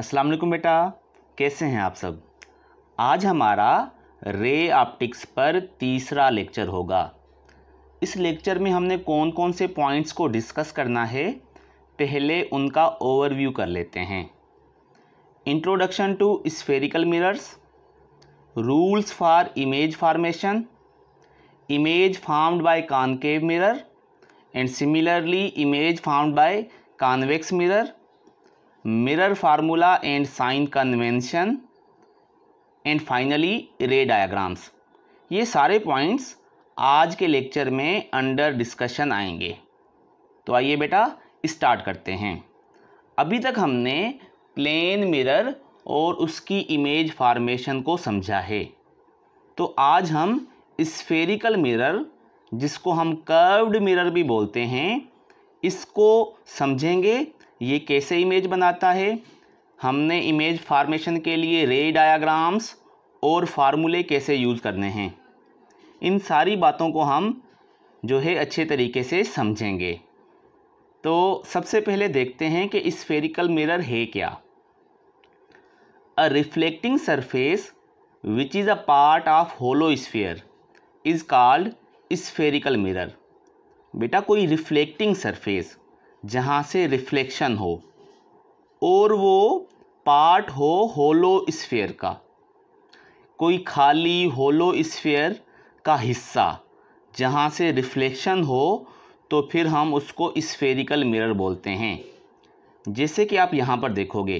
अस्सलाम वालेकुम बेटा कैसे हैं आप सब आज हमारा रे ऑप्टिक्स पर तीसरा लेक्चर होगा इस लेक्चर में हमने कौन कौन से पॉइंट्स को डिस्कस करना है पहले उनका ओवरव्यू कर लेते हैं introduction to spherical mirrors rules for image formation image formed by concave mirror and similarly image formed by convex mirror mirror formula and sign convention and finally ray diagrams ये सारे points आज के lecture में under discussion आएंगे तो आइए बेटा start करते हैं अभी तक हमने प्लेन मिरर और उसकी इमेज फार्मेशन को समझा है तो आज हम स्फेरिकल मिरर जिसको हम कर्व्ड मिरर भी बोलते हैं इसको समझेंगे ये कैसे इमेज बनाता है हमने इमेज फार्मेशन के लिए रे डायाग्राम्स और फार्मूले कैसे यूज़ करने हैं इन सारी बातों को हम जो है अच्छे तरीके से समझेंगे तो सबसे पहले देखते हैं कि स्फेरिकल मिरर है क्या a reflecting surface which is a part of hollow sphere is called spherical mirror बेटा कोई रिफ्लेक्टिंग सरफेस जहाँ से रिफ्लेक्शन हो और वो पार्ट हो होलो स्फेयर का कोई खाली होलो स्फेयर का हिस्सा जहाँ से रिफ्लेक्शन हो तो फिर हम उसको स्फेरिकल मिरर बोलते हैं जैसे कि आप यहाँ पर देखोगे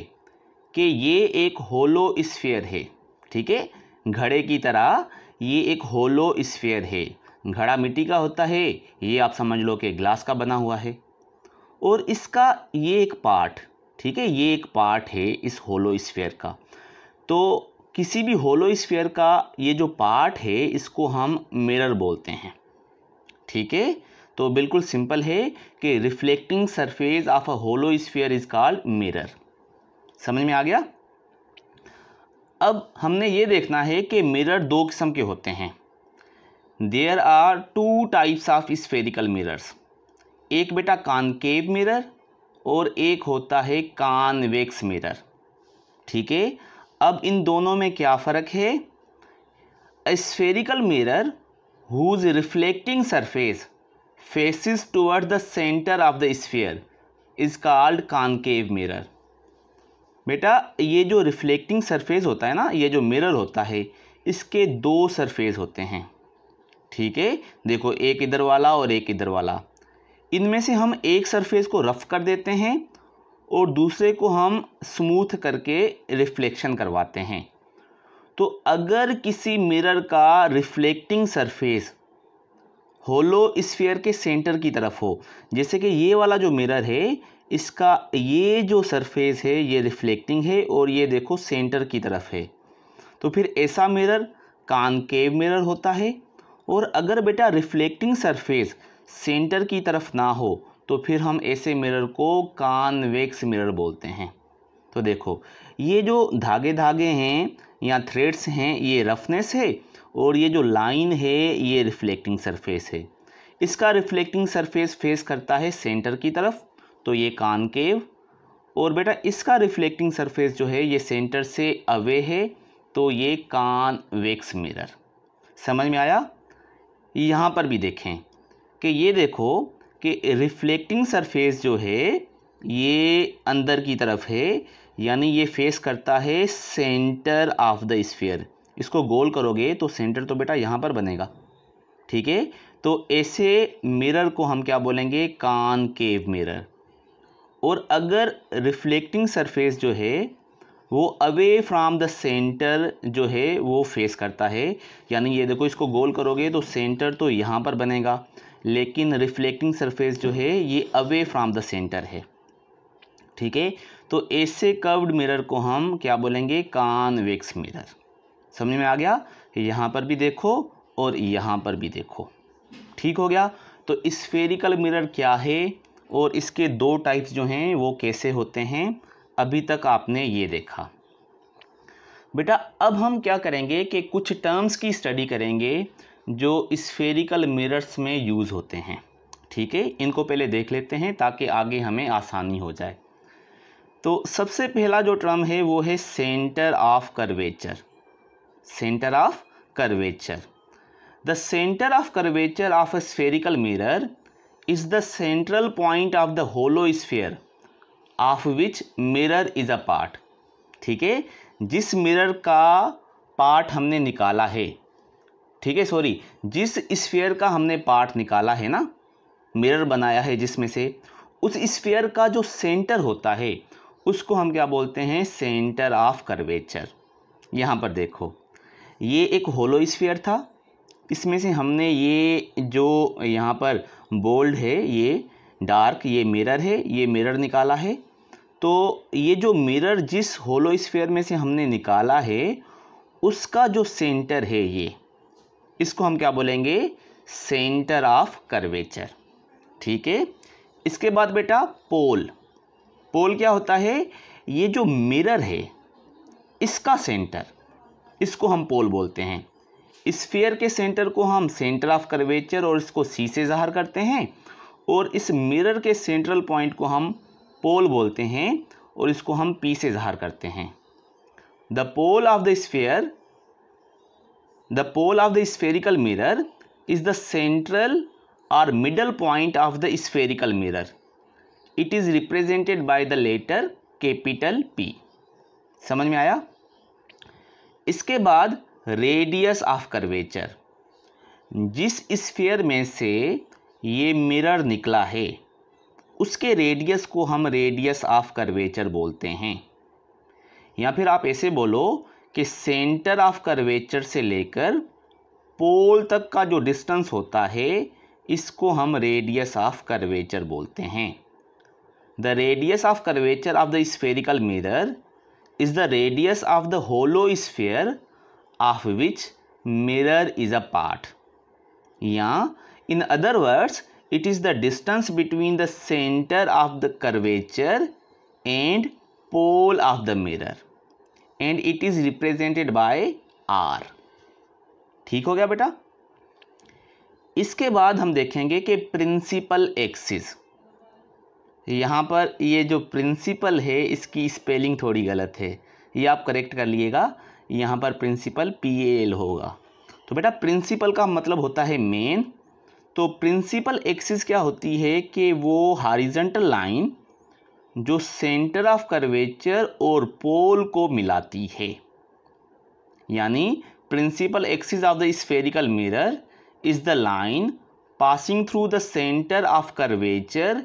कि ये एक होलो स्फेयर है ठीक है घड़े की तरह ये एक होलो स्फेयर है घड़ा मिट्टी का होता है ये आप समझ लो कि ग्लास का बना हुआ है और इसका ये एक पार्ट ठीक है ये एक पार्ट है इस होलो स्फेयर का तो किसी भी होलो स्फेयर का ये जो पार्ट है इसको हम मिरर बोलते हैं ठीक है तो बिल्कुल सिंपल है कि reflecting surface of a hollow sphere is called mirror समझ में आ गया अब हमने ये देखना है कि मिरर दो किस्म के होते हैं there are two types of spherical mirrors एक बेटा कानकेव मिरर और एक होता है कानवेक्स मिरर ठीक है अब इन दोनों में क्या फ़र्क है spherical mirror whose reflecting surface faces toward the centre of the sphere is called concave mirror बेटा ये जो रिफ्लेक्टिंग सरफेस होता है ना ये जो मिरर होता है इसके दो सरफेस होते हैं ठीक है देखो एक इधर वाला और एक इधर वाला इनमें से हम एक सरफेस को रफ़ कर देते हैं और दूसरे को हम स्मूथ करके रिफ्लेक्शन करवाते हैं तो अगर किसी मिरर का रिफ्लेक्टिंग सरफेस होलो स्फीयर के सेंटर की तरफ हो जैसे कि ये वाला जो मिरर है इसका ये जो सरफेस है ये रिफ्लेक्टिंग है और ये देखो सेंटर की तरफ है तो फिर ऐसा मिरर कानकेव मिरर होता है और अगर बेटा रिफ्लेक्टिंग सरफेस सेंटर की तरफ ना हो तो फिर हम ऐसे मिरर को कानवेक्स मिरर बोलते हैं तो देखो ये जो धागे धागे हैं या थ्रेड्स हैं ये रफनेस है और ये जो लाइन है ये रिफ्लेक्टिंग सरफेस है इसका रिफ्लेक्टिंग सरफेस फेस करता है सेंटर की तरफ तो ये कानकेव और बेटा इसका रिफ्लेक्टिंग सरफेस जो है ये सेंटर से अवे है तो ये कानवेक्स मिरर समझ में आया यहाँ पर भी देखें कि ये देखो कि रिफ्लेक्टिंग सरफेस जो है ये अंदर की तरफ है यानी ये फेस करता है सेंटर ऑफ द स्फीयर इसको गोल करोगे तो सेंटर तो बेटा यहाँ पर बनेगा ठीक है तो ऐसे मिरर को हम क्या बोलेंगे कान केव मिरर और अगर रिफ्लेक्टिंग सरफेस जो है वो अवे फ्रॉम द सेंटर जो है वो फेस करता है यानी ये देखो इसको गोल करोगे तो सेंटर तो यहाँ पर बनेगा लेकिन रिफ्लेक्टिंग सरफेस जो है ये अवे फ्रॉम द सेंटर है ठीक है तो ऐसे कर्व्ड मिरर को हम क्या बोलेंगे कानवेक्स मिरर समझ में आ गया यहाँ पर भी देखो और यहाँ पर भी देखो ठीक हो गया तो स्फेरिकल मिरर क्या है और इसके दो टाइप्स जो हैं वो कैसे होते हैं अभी तक आपने ये देखा बेटा अब हम क्या करेंगे कि कुछ टर्म्स की स्टडी करेंगे जो स्फेरिकल मिरर्स में यूज़ होते हैं ठीक है इनको पहले देख लेते हैं ताकि आगे हमें आसानी हो जाए तो सबसे पहला जो टर्म है वो है centre of curvature centre of curvature the centre of curvature of a spherical mirror is the central point of the hollow sphere of which mirror is a part ठीक है जिस मिरर का पार्ट हमने निकाला है ठीक है सॉरी जिस स्फेयर का हमने पार्ट निकाला है ना मिरर बनाया है जिसमें से उस स्फीयर का जो सेंटर होता है उसको हम क्या बोलते हैं सेंटर ऑफ कर्वेचर यहाँ पर देखो ये एक होलो स्फीयर था इसमें से हमने ये जो यहाँ पर बोल्ड है ये डार्क ये मिरर है ये मिरर निकाला है तो ये जो मिरर जिस होलो स्फीयर में से हमने निकाला है उसका जो सेंटर है ये इसको हम क्या बोलेंगे सेंटर ऑफ कर्वेचर ठीक है इसके बाद बेटा पोल पोल क्या होता है ये जो मिरर है इसका सेंटर इसको हम पोल बोलते हैं स्फीयर के सेंटर को हम सेंटर ऑफ कर्वेचर और इसको सी से ज़ाहर करते हैं और इस मिरर के सेंट्रल पॉइंट को हम पोल बोलते हैं और इसको हम पी से ज़ाहर करते हैं the pole of the sphere the pole of the spherical mirror is the central और middle point of the spherical mirror it is represented by the letter capital P समझ में आया इसके बाद रेडियस ऑफ कर्वेचर जिस sphere में से ये मिरर निकला है उसके रेडियस को हम रेडियस ऑफ कर्वेचर बोलते हैं या फिर आप ऐसे बोलो कि सेंटर ऑफ कर्वेचर से लेकर पोल तक का जो डिस्टेंस होता है इसको हम रेडियस ऑफ कर्वेचर बोलते हैं the radius of curvature of the spherical mirror is the radius of the hollow sphere of which mirror is a part या in other words it is the distance between the centre of the curvature and pole of the mirror and it is represented by R ठीक हो गया बेटा इसके बाद हम देखेंगे कि प्रिंसिपल एक्सिस यहाँ पर ये जो प्रिंसिपल है इसकी स्पेलिंग थोड़ी गलत है ये आप करेक्ट कर लीजिएगा यहाँ पर प्रिंसिपल पी एल होगा तो बेटा प्रिंसिपल का मतलब होता है मेन तो प्रिंसिपल एक्सिस क्या होती है कि वो हारिजेंटल लाइन जो सेंटर ऑफ कर्वेचर और पोल को मिलाती है यानी principal axis of the spherical mirror is the line passing through the centre of curvature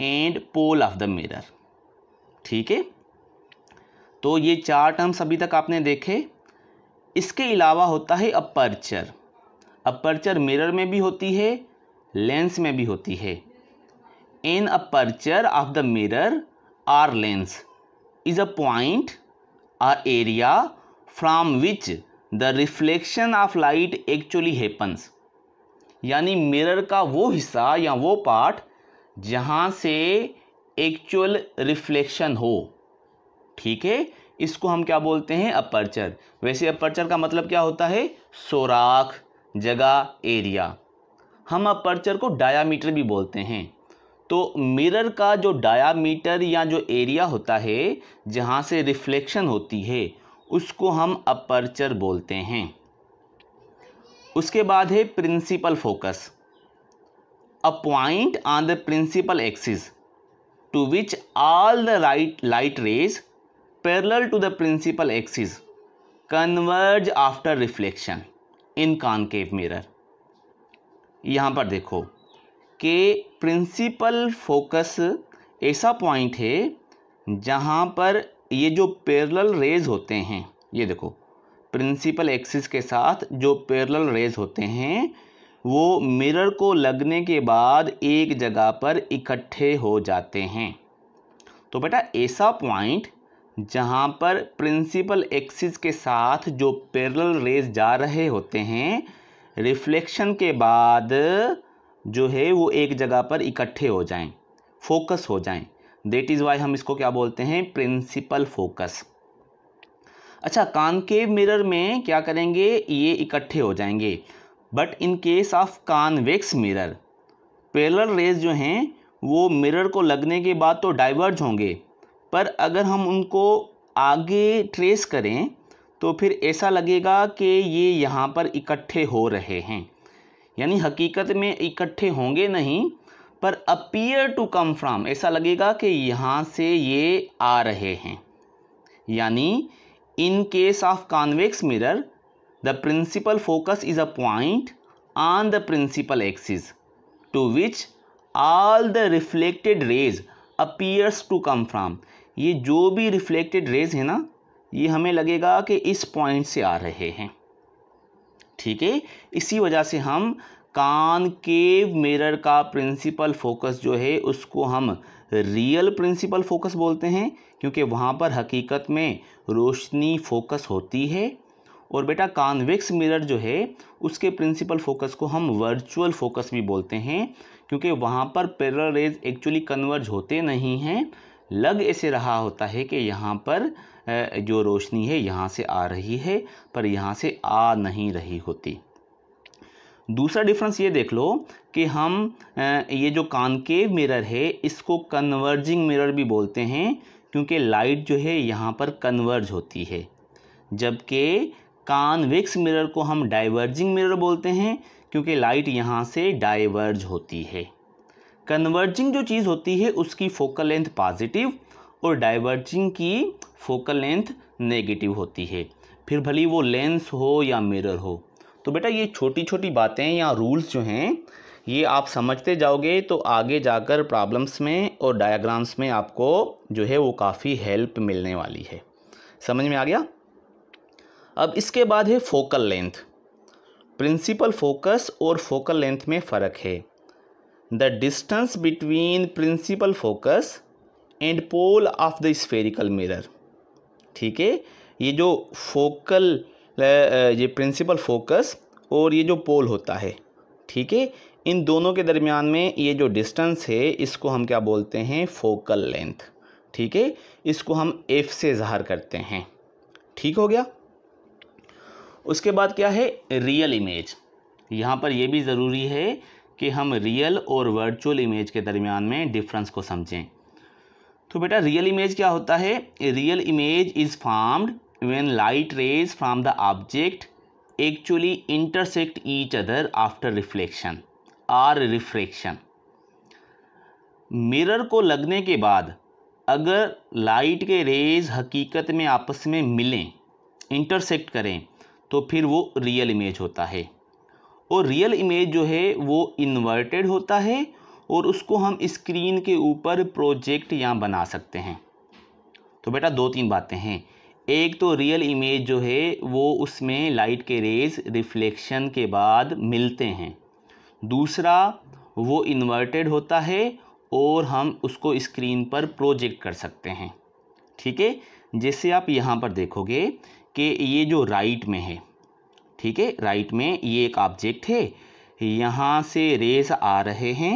and pole of the mirror ठीक है तो ये चार टर्म्स अभी तक आपने देखे इसके अलावा होता है अपर्चर अपर्चर मिरर में भी होती है लेंस में भी होती है in aperture of the mirror or lens is a point or area from which the reflection of light actually happens यानी मिरर का वो हिस्सा या वो पार्ट जहाँ से एक्चुअल रिफ्लेक्शन हो ठीक है इसको हम क्या बोलते हैं अपर्चर वैसे अपर्चर का मतलब क्या होता है सोराख जगह एरिया हम अपर्चर को डायामीटर भी बोलते हैं तो मिरर का जो डायामीटर या जो एरिया होता है जहाँ से रिफ्लेक्शन होती है उसको हम अपर्चर बोलते हैं उसके बाद है principal focus a point on the principal axis to which all the right light rays parallel to the principal axis converge after reflection in concave mirror यहाँ पर देखो के प्रिंसिपल फोकस ऐसा पॉइंट है जहाँ पर ये जो पैरेलल रेज होते हैं ये देखो प्रिंसिपल एक्सिस के साथ जो पैरेलल रेज होते हैं वो मिरर को लगने के बाद एक जगह पर इकट्ठे हो जाते हैं तो बेटा ऐसा पॉइंट जहाँ पर प्रिंसिपल एक्सिस के साथ जो पैरेलल रेज जा रहे होते हैं रिफ्लेक्शन के बाद जो है वो एक जगह पर इकट्ठे हो जाएं फोकस हो जाएं देट इज़ वाई हम इसको क्या बोलते हैं प्रिंसिपल फोकस अच्छा कानकेव मिरर में क्या करेंगे ये इकट्ठे हो जाएंगे but in case of convex mirror parallel rays जो हैं वो मिरर को लगने के बाद तो डाइवर्ज होंगे पर अगर हम उनको आगे ट्रेस करें तो फिर ऐसा लगेगा कि ये यहाँ पर इकट्ठे हो रहे हैं यानी हकीकत में इकट्ठे होंगे नहीं पर अपीयर टू कम फ्राम ऐसा लगेगा कि यहाँ से ये आ रहे हैं यानी in case of convex mirror the principal focus is a point on the principal axis to which all the reflected rays appears to come from ये जो भी रिफ्लेक्टेड रेज है ना ये हमें लगेगा कि इस पॉइंट से आ रहे हैं ठीक है इसी वजह से हम कान केव मिरर का प्रिंसिपल फोकस जो है उसको हम रियल प्रिंसिपल फोकस बोलते हैं क्योंकि वहाँ पर हकीकत में रोशनी फोकस होती है और बेटा कानवेक्स मिरर जो है उसके प्रिंसिपल फोकस को हम वर्चुअल फोकस भी बोलते हैं क्योंकि वहाँ पर पैरल रेज एक्चुअली कन्वर्ज होते नहीं हैं लग ऐसे रहा होता है कि यहाँ पर जो रोशनी है यहाँ से आ रही है पर यहाँ से आ नहीं रही होती दूसरा डिफरेंस ये देख लो कि हम ये जो कानकेव मिरर है इसको कन्वर्जिंग मिरर भी बोलते हैं क्योंकि लाइट जो है यहाँ पर कन्वर्ज होती है जबकि कानविक्स मिरर को हम डाइवर्जिंग मिरर बोलते हैं क्योंकि लाइट यहाँ से डाइवर्ज होती है कन्वर्जिंग जो चीज़ होती है उसकी फोकल लेंथ पॉजिटिव और डाइवर्जिंग की फोकल लेंथ नेगेटिव होती है फिर भली वो लेंस हो या मिरर हो तो बेटा ये छोटी छोटी बातें या रूल्स जो हैं ये आप समझते जाओगे तो आगे जाकर प्रॉब्लम्स में और डायग्राम्स में आपको जो है वो काफ़ी हेल्प मिलने वाली है समझ में आ गया अब इसके बाद है फोकल लेंथ प्रिंसिपल फोकस और फोकल लेंथ में फ़र्क है the distance between principal focus and pole of the spherical mirror ठीक है ये जो फोकल ये प्रिंसिपल फोकस और ये जो पोल होता है ठीक है इन दोनों के दरमियान में ये जो डिस्टेंस है इसको हम क्या बोलते हैं फोकल लेंथ ठीक है इसको हम एफ से ज़ाहर करते हैं ठीक हो गया उसके बाद क्या है रियल इमेज यहाँ पर यह भी ज़रूरी है कि हम रियल और वर्चुअल इमेज के दरमियान में डिफरेंस को समझें तो बेटा रियल इमेज क्या होता है real image is formed when light rays from the object actually intersect each other after reflection or reflection mirror को लगने के बाद अगर लाइट के रेज हकीकत में आपस में मिलें इंटरसेक्ट करें तो फिर वो रियल इमेज होता है और रियल इमेज जो है वो इन्वर्टेड होता है और उसको हम स्क्रीन के ऊपर प्रोजेक्ट यहाँ बना सकते हैं तो बेटा दो तीन बातें हैं एक तो रियल इमेज जो है वो उसमें लाइट के रेज रिफ्लेक्शन के बाद मिलते हैं दूसरा वो इन्वर्टेड होता है और हम उसको स्क्रीन पर प्रोजेक्ट कर सकते हैं ठीक है जैसे आप यहाँ पर देखोगे कि ये जो राइट में है ठीक है राइट में ये एक ऑब्जेक्ट है यहाँ से रेज आ रहे हैं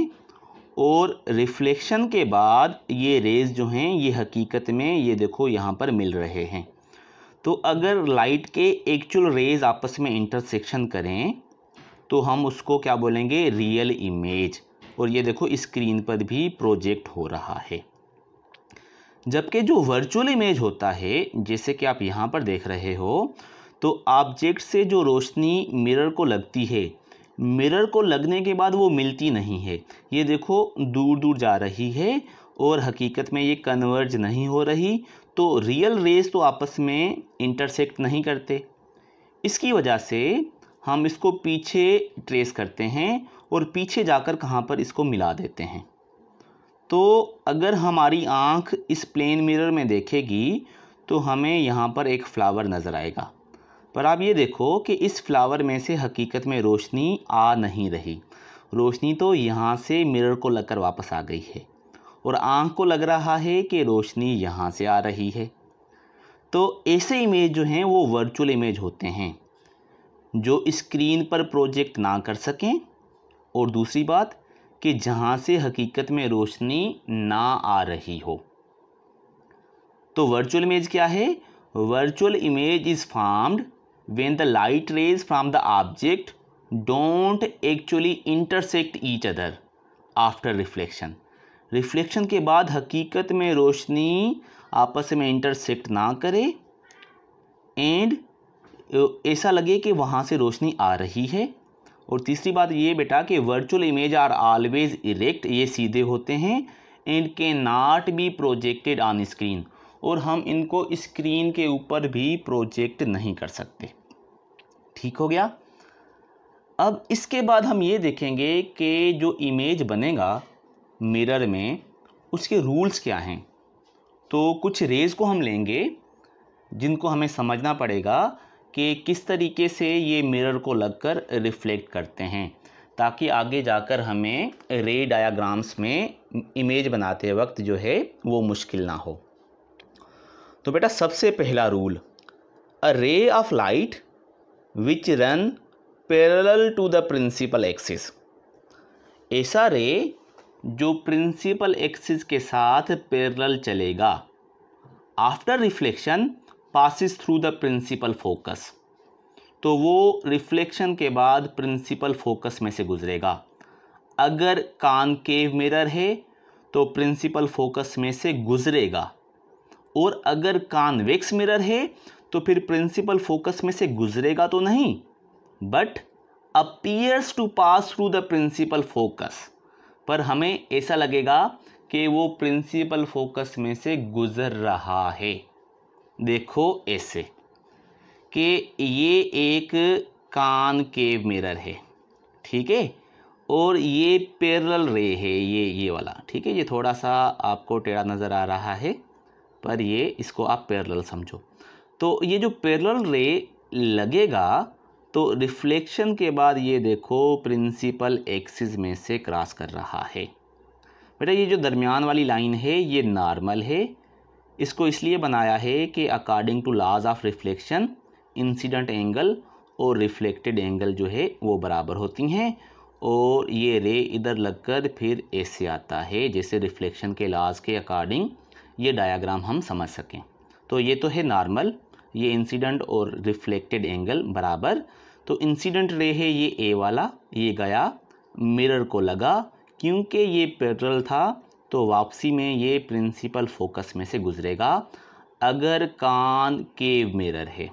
और रिफ्लेक्शन के बाद ये रेज़ जो हैं ये हकीकत में ये देखो यहाँ पर मिल रहे हैं तो अगर लाइट के एक्चुअल रेज़ आपस में इंटरसेक्शन करें तो हम उसको क्या बोलेंगे रियल इमेज और ये देखो स्क्रीन पर भी प्रोजेक्ट हो रहा है जबकि जो वर्चुअल इमेज होता है जैसे कि आप यहाँ पर देख रहे हो तो ऑब्जेक्ट से जो रोशनी मिरर को लगती है मिरर को लगने के बाद वो मिलती नहीं है ये देखो दूर दूर जा रही है और हकीकत में ये कन्वर्ज नहीं हो रही तो रियल रेस तो आपस में इंटरसेक्ट नहीं करते इसकी वजह से हम इसको पीछे ट्रेस करते हैं और पीछे जाकर कहाँ पर इसको मिला देते हैं तो अगर हमारी आँख इस प्लेन मिरर में देखेगी तो हमें यहाँ पर एक फ्लावर नज़र आएगा पर आप ये देखो कि इस फ्लावर में से हकीकत में रोशनी आ नहीं रही रोशनी तो यहाँ से मिरर को लगकर वापस आ गई है और आँख को लग रहा है कि रोशनी यहाँ से आ रही है तो ऐसे इमेज जो हैं वो वर्चुअल इमेज होते हैं जो स्क्रीन पर प्रोजेक्ट ना कर सकें और दूसरी बात कि जहाँ से हकीकत में रोशनी ना आ रही हो तो वर्चुअल इमेज क्या है virtual image is formed when the light rays from the object don't actually intersect each other after reflection reflection के बाद हकीकत में रोशनी आपस में इंटरसेक्ट ना करे एंड ऐसा लगे कि वहाँ से रोशनी आ रही है और तीसरी बात ये बेटा कि virtual image are always erect ये सीधे होते हैं and can not be projected on screen और हम इनको स्क्रीन के ऊपर भी प्रोजेक्ट नहीं कर सकते ठीक हो गया अब इसके बाद हम ये देखेंगे कि जो इमेज बनेगा मिरर में उसके रूल्स क्या हैं तो कुछ रेज़ को हम लेंगे जिनको हमें समझना पड़ेगा कि किस तरीके से ये मिरर को लगकर रिफ्लेक्ट करते हैं ताकि आगे जाकर हमें रे डायाग्राम्स में इमेज बनाते वक्त जो है वो मुश्किल ना हो तो बेटा सबसे पहला rule a ray of light which run parallel to the principal axis ऐसा रे जो प्रिंसिपल एक्सिस के साथ पैरेलल चलेगा after reflection passes through the principal focus तो वो रिफ्लेक्शन के बाद प्रिंसिपल फोकस में से गुजरेगा अगर कान केव मिरर है तो प्रिंसिपल फोकस में से गुजरेगा और अगर कानवेक्स मिरर है तो फिर प्रिंसिपल फोकस में से गुजरेगा तो नहीं but appears to pass through the principal focus पर हमें ऐसा लगेगा कि वो प्रिंसिपल फोकस में से गुजर रहा है देखो ऐसे कि ये एक कान के मिरर है ठीक है और ये पैरल रे है ये ये वाला ठीक है ये थोड़ा सा आपको टेढ़ा नज़र आ रहा है पर ये इसको आप पैरेलल समझो तो ये जो पैरेलल रे लगेगा तो रिफ्लेक्शन के बाद ये देखो प्रिंसिपल एक्सिस में से क्रॉस कर रहा है बेटा ये जो दरमियान वाली लाइन है ये नॉर्मल है इसको इसलिए बनाया है कि according to laws of reflection incident angle और रिफ्लेक्टेड एंगल जो है वो बराबर होती हैं और ये रे इधर लगकर फिर ऐसे आता है जैसे रिफ्लेक्शन के लाज के अकॉर्डिंग ये डायाग्राम हम समझ सकें तो ये तो है नॉर्मल ये इंसिडेंट और रिफ्लेक्टेड एंगल बराबर तो इंसिडेंट रे है ये ए वाला ये गया मिरर को लगा क्योंकि ये पेट्रल था तो वापसी में ये प्रिंसिपल फोकस में से गुजरेगा अगर कान केव मिरर है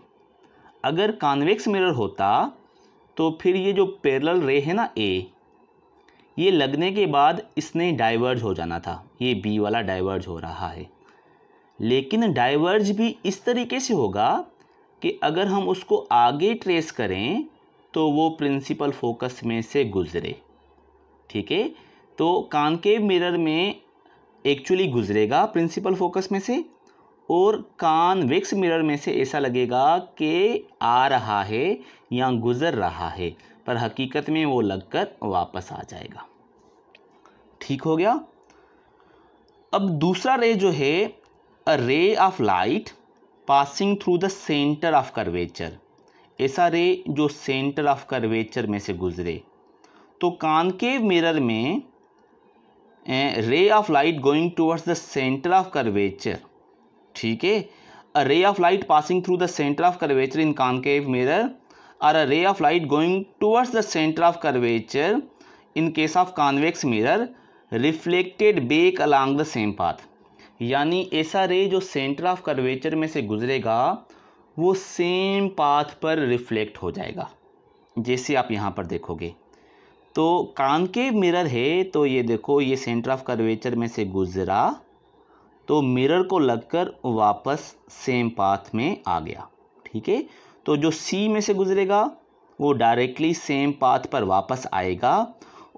अगर कॉन्वेक्स मिरर होता तो फिर ये जो पैरेलल रे है ना ए ये लगने के बाद इसने डाइवर्ज हो जाना था ये बी वाला डाइवर्ज हो रहा है लेकिन डाइवर्ज भी इस तरीके से होगा कि अगर हम उसको आगे ट्रेस करें तो वो प्रिंसिपल फोकस में से गुजरे ठीक है तो कानकेव मिरर में एक्चुअली गुजरेगा प्रिंसिपल फोकस में से और विक्स मिरर में से ऐसा लगेगा कि आ रहा है या गुज़र रहा है पर हकीकत में वो लगकर वापस आ जाएगा ठीक हो गया अब दूसरा रे जो है a ray of light passing through the centre of curvature ऐसा रे जो सेंटर ऑफ कर्वेचर में से गुजरे तो कानकेव मिरर में ray of light going towards the centre of curvature ठीक है a ray of light passing through the centre of curvature in concave mirror or a ray of light going towards the centre of curvature in case of convex mirror reflected back along the same path यानी ऐसा ray जो centre of curvature में से गुजरेगा वो same path पर reflect हो जाएगा जैसे आप यहाँ पर देखोगे तो कानकेव मिरर है तो ये देखो ये सेंटर ऑफ कर्वेचर में से गुजरा तो मिरर को लगकर वापस सेम पाथ में आ गया ठीक है तो जो सी में से गुजरेगा वो डायरेक्टली सेम पाथ पर वापस आएगा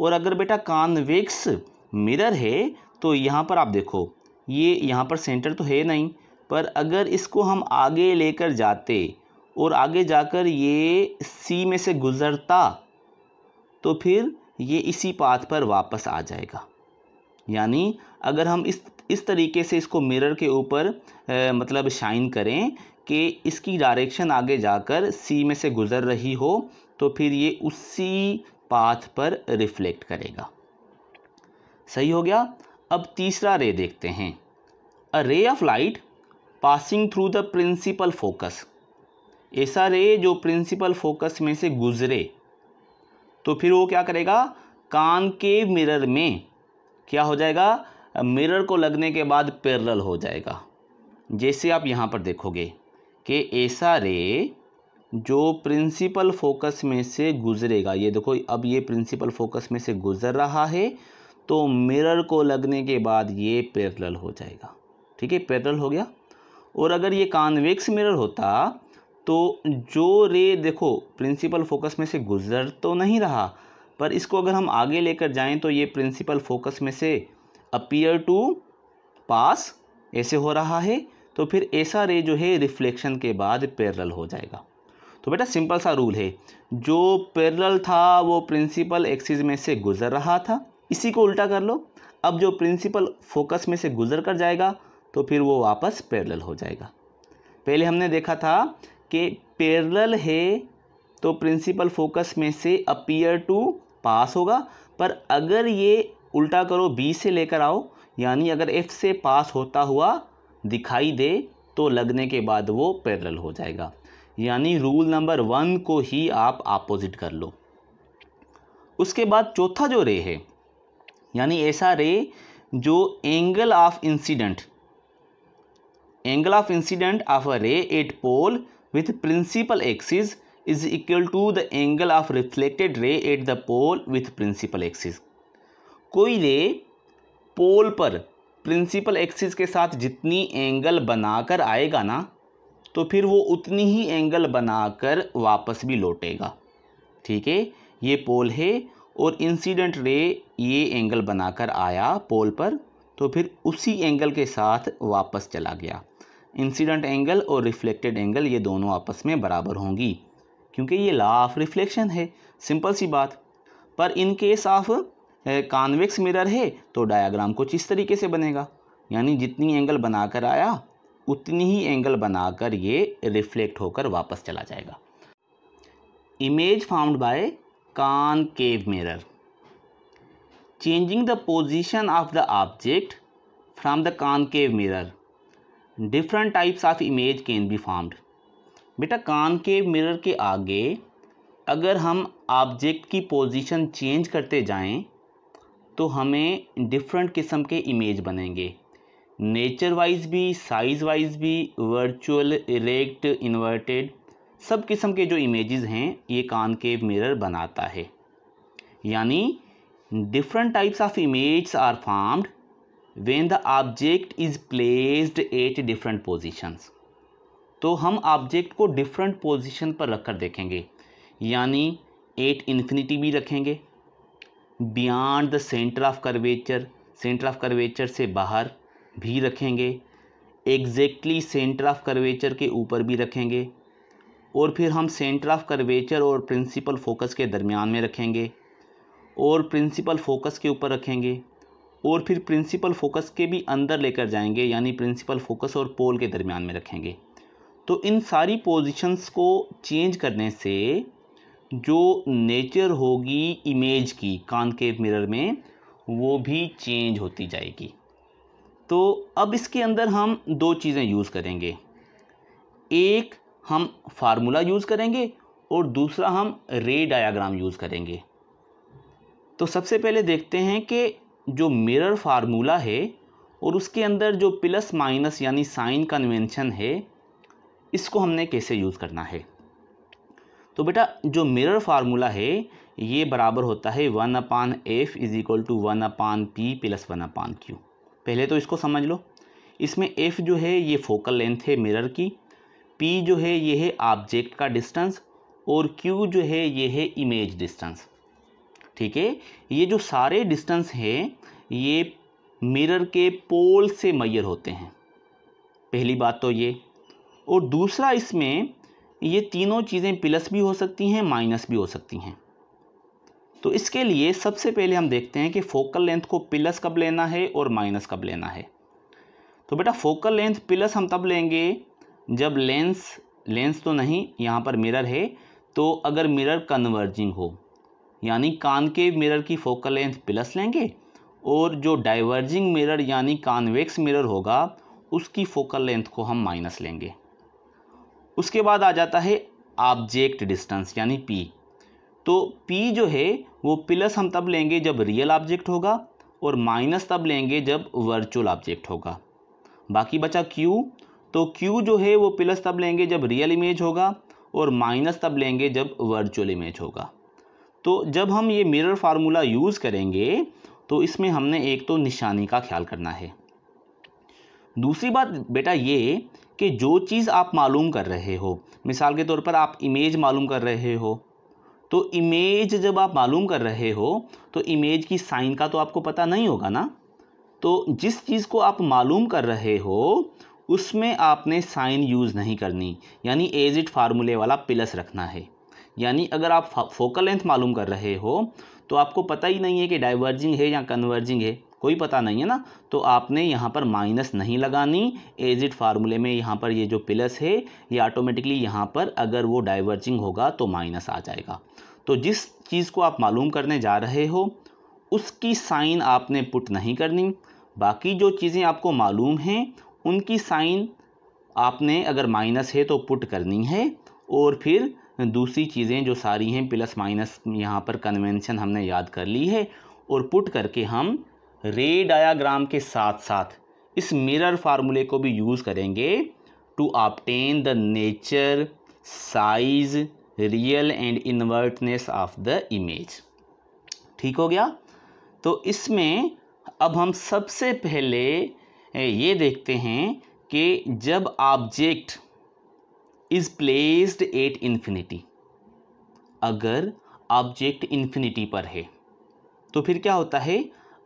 और अगर बेटा कानवेक्स मिरर है तो यहाँ पर आप देखो ये यहाँ पर सेंटर तो है नहीं पर अगर इसको हम आगे लेकर जाते और आगे जाकर ये सी में से गुज़रता तो फिर ये इसी पाथ पर वापस आ जाएगा यानी अगर हम इस इस तरीके से इसको मिरर के ऊपर मतलब शाइन करें कि इसकी डायरेक्शन आगे जाकर सी में से गुज़र रही हो तो फिर ये उसी पाथ पर रिफ्लेक्ट करेगा सही हो गया अब तीसरा रे देखते हैं a ray of light passing through the principal focus ऐसा रे जो प्रिंसिपल फोकस में से गुजरे तो फिर वो क्या करेगा कान के मिरर में क्या हो जाएगा मिरर को लगने के बाद पैरल हो जाएगा जैसे आप यहाँ पर देखोगे कि ऐसा रे जो प्रिंसिपल फोकस में से गुजरेगा ये देखो अब ये प्रिंसिपल फोकस में से गुजर रहा है तो मिरर को लगने के बाद ये पैरल हो जाएगा ठीक है पैरल हो गया और अगर ये कॉन्वेक्स मिरर होता तो जो रे देखो प्रिंसिपल फोकस में से गुजर तो नहीं रहा पर इसको अगर हम आगे लेकर जाएं तो ये प्रिंसिपल फोकस में से अपीयर टू पास ऐसे हो रहा है तो फिर ऐसा रे जो है रिफ्लेक्शन के बाद पैरल हो जाएगा तो बेटा सिंपल सा रूल है जो पैरल था वो प्रिंसिपल एक्सिस में से गुजर रहा था इसी को उल्टा कर लो अब जो प्रिंसिपल फोकस में से गुजर कर जाएगा तो फिर वो वापस पैरल हो जाएगा पहले हमने देखा था कि पैरल है तो प्रिंसिपल फोकस में से अपीयर टू पास होगा पर अगर ये उल्टा करो बी से लेकर आओ यानी अगर एफ से पास होता हुआ दिखाई दे तो लगने के बाद वो पैरल हो जाएगा यानी रूल नंबर वन को ही आप अपोजिट कर लो उसके बाद चौथा जो रे है यानी ऐसा रे जो angle of incident angle of incident of a ray at pole with principal axis is equal to the angle of reflected ray at the pole with principal axis कोई रे पोल पर प्रिंसिपल एक्सिस के साथ जितनी angle बनाकर आएगा ना तो फिर वो उतनी ही एंगल बनाकर वापस भी लौटेगा ठीक है ये पोल है और इंसिडेंट रे ये एंगल बनाकर आया पोल पर तो फिर उसी एंगल के साथ वापस चला गया इंसिडेंट एंगल और रिफ्लेक्टेड एंगल ये दोनों आपस में बराबर होंगी क्योंकि ये लॉ ऑफ रिफ्लेक्शन है सिंपल सी बात पर in case of convex mirror है तो डायाग्राम कुछ इस तरीके से बनेगा यानी जितनी एंगल बनाकर आया उतनी ही एंगल बनाकर ये रिफ्लेक्ट होकर वापस चला जाएगा इमेज फाउंड बाय केव mirror the position of the object object the concave mirror different types of image can be found बेटा केव मिरर के आगे अगर हम ऑब्जेक्ट की पोजीशन चेंज करते जाएं तो हमें डिफरेंट किस्म के इमेज बनेंगे नेचर वाइज भी साइज़ वाइज भी वर्चुअल इलेक्ट इन्वर्टेड सब किस्म के जो इमेजेस हैं ये कान के मिरर बनाता है यानी different types of image are formed when the object is placed at different positions तो हम ऑब्जेक्ट को डिफरेंट पोजिशन पर रख कर देखेंगे यानी एट इन्फिनिटी भी रखेंगे beyond the centre of curvature centre of curvature से बाहर भी रखेंगे एग्जैक्टली सेंटर ऑफ कर्वेचर के ऊपर भी रखेंगे और फिर हम सेंटर ऑफ कर्वेचर और प्रिंसिपल फोकस के दरमियान में रखेंगे और प्रिंसिपल फोकस के ऊपर रखेंगे और फिर प्रिंसिपल फोकस के भी अंदर लेकर जाएंगे यानी प्रिंसिपल फोकस और पोल के दरमियान में रखेंगे तो इन सारी पोजीशंस को चेंज करने से जो नेचर होगी इमेज की कान के मिरर में वो भी चेंज होती जाएगी तो अब इसके अंदर हम दो चीज़ें यूज़ करेंगे एक हम फार्मूला यूज़ करेंगे और दूसरा हम रे डायाग्राम यूज़ करेंगे तो सबसे पहले देखते हैं कि जो मिरर फार्मूला है और उसके अंदर जो प्लस माइनस यानी साइन कन्वेंशन है इसको हमने कैसे यूज़ करना है तो बेटा जो मिरर फार्मूला है ये बराबर होता है one upon F is equal to one upon P plus one upon Q पहले तो इसको समझ लो इसमें एफ जो है ये फोकल लेंथ है मिरर की पी जो है ये है ऑब्जेक्ट का डिस्टेंस और क्यू जो है ये है इमेज डिस्टेंस ठीक है ये जो सारे डिस्टेंस हैं ये मिरर के पोल से मैयर होते हैं पहली बात तो ये और दूसरा इसमें ये तीनों चीज़ें प्लस भी हो सकती हैं माइनस भी हो सकती हैं तो इसके लिए सबसे पहले हम देखते हैं कि फोकल लेंथ को प्लस कब लेना है और माइनस कब लेना है तो बेटा फोकल लेंथ प्लस हम तब लेंगे जब लेंस लेंस तो नहीं यहाँ पर मिरर है तो अगर मिरर कन्वर्जिंग हो यानी कान के मिरर की फोकल लेंथ प्लस लेंगे और जो डाइवर्जिंग मिरर यानी कानवेक्स मिरर होगा उसकी फोकल लेंथ को हम माइनस लेंगे उसके बाद आ जाता है ऑब्जेक्ट डिस्टेंस यानी पी तो पी जो है वो प्लस हम तब लेंगे जब रियल ऑब्जेक्ट होगा और माइनस तब लेंगे जब वर्चुअल ऑब्जेक्ट होगा बाकी बचा क्यू तो क्यू जो है वो प्लस तब लेंगे जब रियल इमेज होगा और माइनस तब लेंगे जब वर्चुअल इमेज होगा तो जब हम ये मिरर फार्मूला यूज़ करेंगे तो इसमें हमने एक तो निशानी का ख्याल करना है दूसरी बात बेटा ये कि जो चीज़ आप मालूम कर रहे हो मिसाल के तौर पर आप इमेज मालूम कर रहे हो तो इमेज जब आप मालूम कर रहे हो तो इमेज की साइन का तो आपको पता नहीं होगा ना तो जिस चीज़ को आप मालूम कर रहे हो उसमें आपने साइन यूज़ नहीं करनी यानी एज इट फार्मूले वाला प्लस रखना है यानी अगर आप फोकल लेंथ मालूम कर रहे हो तो आपको पता ही नहीं है कि डाइवर्जिंग है या कन्वर्जिंग है कोई पता नहीं है ना तो आपने यहाँ पर माइनस नहीं लगानी एजिट फार्मूले में यहाँ पर ये जो प्लस है ये ऑटोमेटिकली यहाँ पर अगर वो डाइवर्जिंग होगा तो माइनस आ जाएगा तो जिस चीज़ को आप मालूम करने जा रहे हो उसकी साइन आपने पुट नहीं करनी बाकी जो चीज़ें आपको मालूम हैं उनकी साइन आपने अगर माइनस है तो पुट करनी है और फिर दूसरी चीज़ें जो सारी हैं प्लस माइनस यहाँ पर कन्वेंशन हमने याद कर ली है और पुट करके हम रे डायाग्राम के साथ साथ इस मिरर फार्मूले को भी यूज़ करेंगे to obtain the nature size real and invertedness of the image ठीक हो गया तो इसमें अब हम सबसे पहले ये देखते हैं कि जब object is placed at infinity अगर ऑब्जेक्ट इन्फिनिटी पर है तो फिर क्या होता है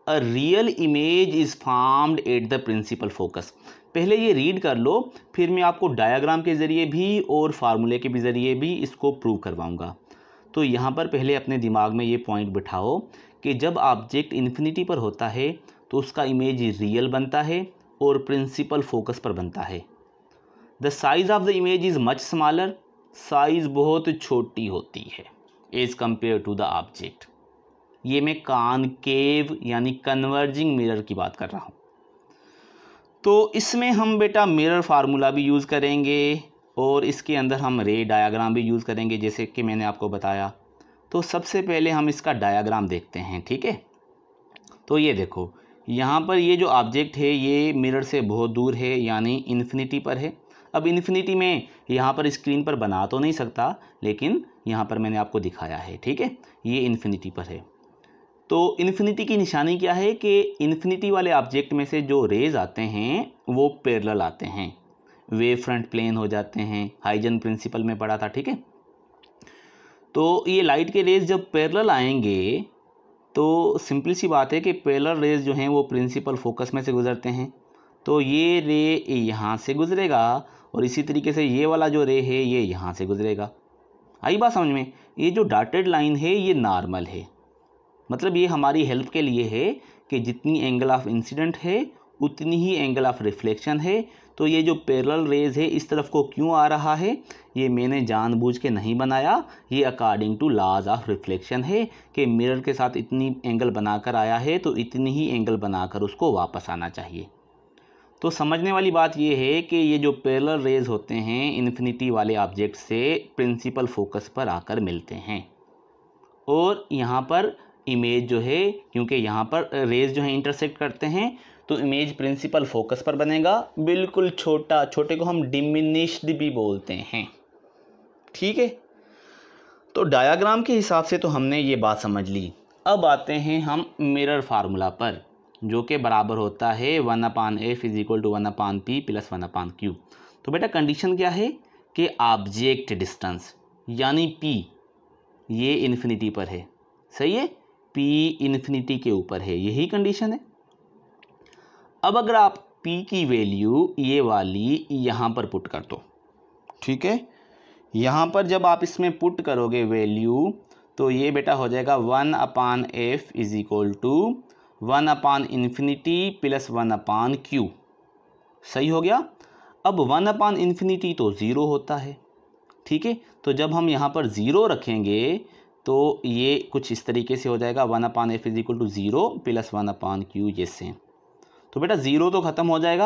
a real image is formed at the principal focus पहले ये रीड कर लो फिर मैं आपको डायग्राम के ज़रिए भी और फार्मूले के भी ज़रिए भी इसको प्रूव करवाऊँगा तो यहाँ पर पहले अपने दिमाग में ये पॉइंट बिठाओ कि जब ऑब्जेक्ट इन्फिनिटी पर होता है तो उसका इमेज रियल बनता है और प्रिंसिपल फोकस पर बनता है the size of the image is much smaller size बहुत छोटी होती है as compare to the object ये मैं कानकेव यानी कन्वर्जिंग मिरर की बात कर रहा हूँ तो इसमें हम बेटा मिरर फार्मूला भी यूज़ करेंगे और इसके अंदर हम रे डायाग्राम भी यूज़ करेंगे जैसे कि मैंने आपको बताया तो सबसे पहले हम इसका डायाग्राम देखते हैं ठीक है तो ये देखो यहाँ पर ये जो ऑब्जेक्ट है ये मिरर से बहुत दूर है यानी इन्फिनिटी पर है अब इन्फिनिटी में यहाँ पर स्क्रीन पर बना तो नहीं सकता लेकिन यहाँ पर मैंने आपको दिखाया है ठीक है ये इन्फिनिटी पर है तो इन्फिनिटी की निशानी क्या है कि इन्फिनिटी वाले ऑब्जेक्ट में से जो रेज आते हैं वो पैरेलल आते हैं वे फ्रंट प्लेन हो जाते हैं हाइजन प्रिंसिपल में पढ़ा था ठीक है तो ये लाइट के रेज जब पैरेलल आएंगे तो सिंपल सी बात है कि पैरेलल रेज जो हैं वो प्रिंसिपल फोकस में से गुजरते हैं तो ये रे यहाँ से गुजरेगा और इसी तरीके से ये वाला जो रे है ये यहाँ से गुजरेगा आई बात समझ में ये जो डाटेड लाइन है ये नॉर्मल है मतलब ये हमारी हेल्प के लिए है कि जितनी एंगल ऑफ इंसिडेंट है उतनी ही एंगल ऑफ रिफ्लेक्शन है तो ये जो पैरेलल रेज है इस तरफ को क्यों आ रहा है ये मैंने जानबूझ के नहीं बनाया ये according to laws of reflection है कि मिरर के साथ इतनी एंगल बनाकर आया है तो इतनी ही एंगल बनाकर उसको वापस आना चाहिए तो समझने वाली बात ये है कि ये जो पैरेलल रेज होते हैं इन्फिनिटी वाले ऑब्जेक्ट से प्रिंसिपल फोकस पर आकर मिलते हैं और यहाँ पर इमेज जो है क्योंकि यहाँ पर रेज जो है इंटरसेक्ट करते हैं तो इमेज प्रिंसिपल फोकस पर बनेगा बिल्कुल छोटा छोटे को हम डिमिनिश्ड भी बोलते हैं ठीक है तो डायाग्राम के हिसाब से तो हमने ये बात समझ ली अब आते हैं हम मिरर फार्मूला पर जो कि बराबर होता है one upon F is equal to one upon P plus one upon Q तो बेटा कंडीशन क्या है कि ऑब्जेक्ट डिस्टेंस यानी पी ये इन्फिनिटी पर है सही है पी इन्फिनिटी के ऊपर है यही कंडीशन है अब अगर आप पी की वैल्यू ये वाली यहाँ पर पुट कर दो ठीक है यहाँ पर जब आप इसमें पुट करोगे वैल्यू तो ये बेटा हो जाएगा one upon F is equal to one upon infinity plus one upon Q सही हो गया अब वन अपान इन्फिनिटी तो ज़ीरो होता है ठीक है तो जब हम यहाँ पर ज़ीरो रखेंगे तो ये कुछ इस तरीके से हो जाएगा one upon F is equal to zero plus one upon Q ये सेम तो बेटा ज़ीरो तो ख़त्म हो जाएगा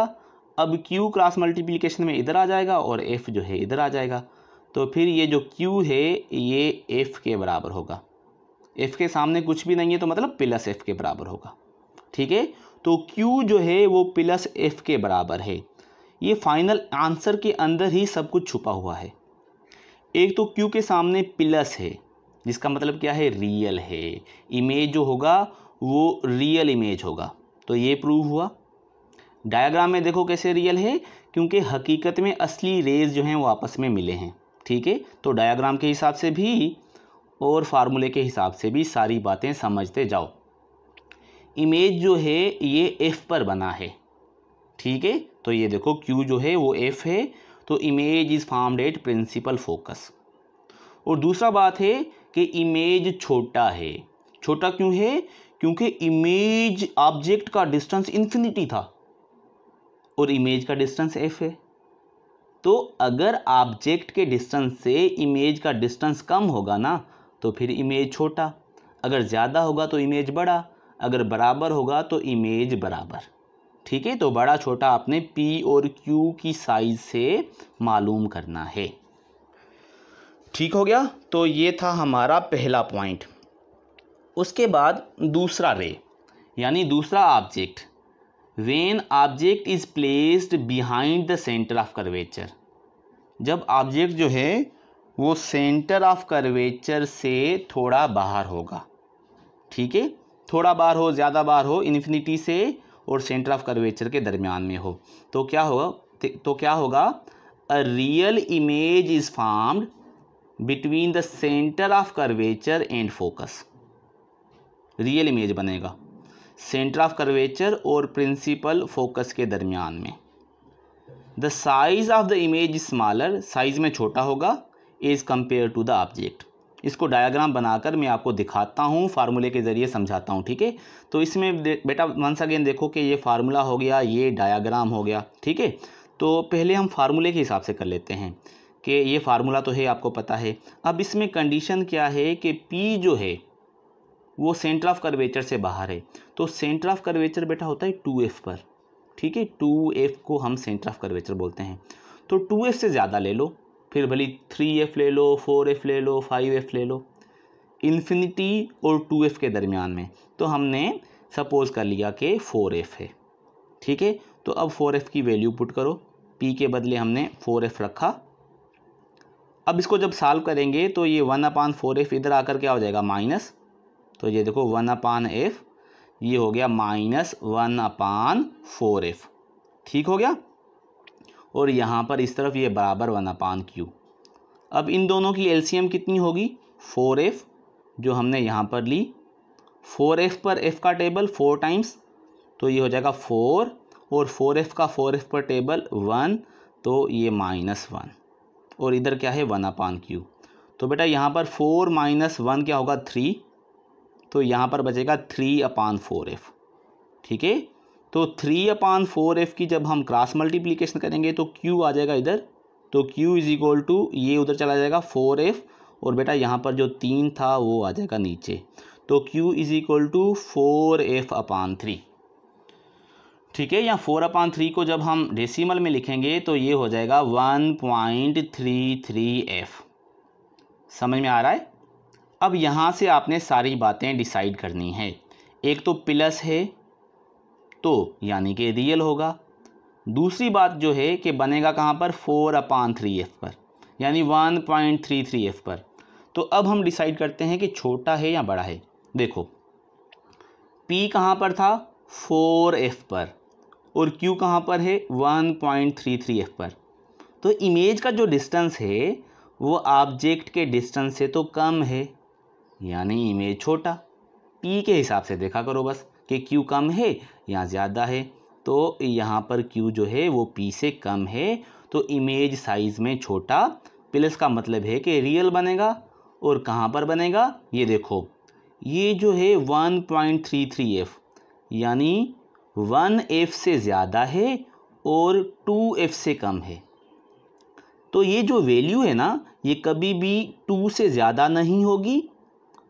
अब क्यू क्रॉस मल्टीप्लिकेशन में इधर आ जाएगा और एफ़ जो है इधर आ जाएगा तो फिर ये जो क्यू है ये एफ़ के बराबर होगा एफ़ के सामने कुछ भी नहीं है तो मतलब प्लस एफ़ के बराबर होगा ठीक है तो क्यू जो है वो प्लस एफ़ के बराबर है ये फाइनल आंसर के अंदर ही सब कुछ छुपा हुआ है एक तो क्यू के सामने प्लस है जिसका मतलब क्या है रियल है इमेज जो होगा वो रियल इमेज होगा तो ये प्रूव हुआ डायग्राम में देखो कैसे रियल है क्योंकि हकीकत में असली रेज जो हैं वो आपस में मिले हैं ठीक है तो डायग्राम के हिसाब से भी और फार्मूले के हिसाब से भी सारी बातें समझते जाओ इमेज जो है ये एफ़ पर बना है ठीक है तो ये देखो क्यू जो है वो एफ़ है तो image is form at principal focus और दूसरा बात है कि इमेज छोटा है छोटा क्यों है क्योंकि इमेज ऑब्जेक्ट का डिस्टेंस इन्फिनिटी था और इमेज का डिस्टेंस एफ है तो अगर ऑब्जेक्ट के डिस्टेंस से इमेज का डिस्टेंस कम होगा ना तो फिर इमेज छोटा अगर ज़्यादा होगा तो इमेज बड़ा अगर बराबर होगा तो इमेज बराबर ठीक है तो बड़ा छोटा आपने पी और क्यू की साइज़ से मालूम करना है ठीक हो गया तो ये था हमारा पहला पॉइंट उसके बाद दूसरा रे यानी दूसरा object when object is placed behind the centre of curvature जब ऑब्जेक्ट जो है वो सेंटर ऑफ कर्वेचर से थोड़ा बाहर होगा ठीक है थोड़ा बाहर हो ज़्यादा बाहर हो इन्फिनिटी से और सेंटर ऑफ कर्वेचर के दरमियान में हो तो क्या होगा तो क्या होगा a real image is formed between the centre of curvature and focus real image बनेगा सेंटर ऑफ कर्वेचर और प्रिंसिपल फोकस के दरमियान में the size of the image smaller size में छोटा होगा is compare to the object इसको diagram बनाकर मैं आपको दिखाता हूँ फार्मूले के ज़रिए समझाता हूँ ठीक है तो इसमें बेटा वंस अगेन देखो कि ये फार्मूला हो गया ये डायग्राम हो गया ठीक है तो पहले हम फार्मूले के हिसाब से कर लेते हैं कि ये फार्मूला तो है आपको पता है अब इसमें कंडीशन क्या है कि पी जो है वो सेंटर ऑफ कर्वेचर से बाहर है तो सेंटर ऑफ कर्वेचर बेटा होता है टू एफ पर ठीक है टू एफ को हम सेंटर ऑफ कर्वेचर बोलते हैं तो टू एफ से ज़्यादा ले लो फिर भली थ्री एफ ले लो फोर एफ ले लो फाइव एफ ले लो इन्फिनिटी और टू एफ के दरमियान में तो हमने सपोज़ कर लिया कि फोर एफ है ठीक है तो अब फोर एफ़ की वैल्यू पुट करो पी के बदले हमने फोर एफ़ रखा अब इसको जब साल्व करेंगे तो ये वन अपान फोर एफ इधर आकर क्या हो जाएगा माइनस तो ये देखो वन अपान एफ ये हो गया minus one upon four F ठीक हो गया और यहाँ पर इस तरफ ये बराबर वन अपान क्यू अब इन दोनों की एलसीएम कितनी होगी फोर एफ जो हमने यहाँ पर ली फोर एफ पर एफ का टेबल फोर टाइम्स तो ये हो जाएगा फोर और फोर एफ का फोर एफ पर टेबल वन तो ये माइनस वन और इधर क्या है वन अपान क्यू तो बेटा यहाँ पर फोर माइनस वन क्या होगा थ्री तो यहाँ पर बचेगा थ्री अपान फोर एफ ठीक है तो थ्री अपान फोर एफ की जब हम क्रॉस मल्टीप्लीकेशन करेंगे तो क्यू आ जाएगा इधर तो क्यू इज़ इक्वल टू ये उधर चला जाएगा फोर एफ और बेटा यहाँ पर जो तीन था वो आ जाएगा नीचे तो Q is equal to four F upon three ठीक है या फोर अपान थ्री को जब हम डेसिमल में लिखेंगे तो ये हो जाएगा one point three three F समझ में आ रहा है अब यहाँ से आपने सारी बातें डिसाइड करनी है एक तो प्लस है तो यानी कि रियल होगा दूसरी बात जो है कि बनेगा कहाँ पर फोर अपान थ्री एफ पर यानी one point three three F पर तो अब हम डिसाइड करते हैं कि छोटा है या बड़ा है देखो पी कहाँ पर था फोर एफ पर और Q कहाँ पर है थ्री एफ़ पर तो इमेज का जो डिस्टेंस है वो ऑब्जेक्ट के डिस्टेंस से तो कम है यानी इमेज छोटा पी के हिसाब से देखा करो बस कि Q कम है या ज़्यादा है तो यहाँ पर Q जो है वो पी से कम है तो इमेज साइज़ में छोटा प्लस का मतलब है कि रियल बनेगा और कहाँ पर बनेगा ये देखो ये जो है थ्री एफ यानी वन एफ से ज़्यादा है और टू एफ से कम है तो ये जो वैल्यू है ना ये कभी भी टू से ज़्यादा नहीं होगी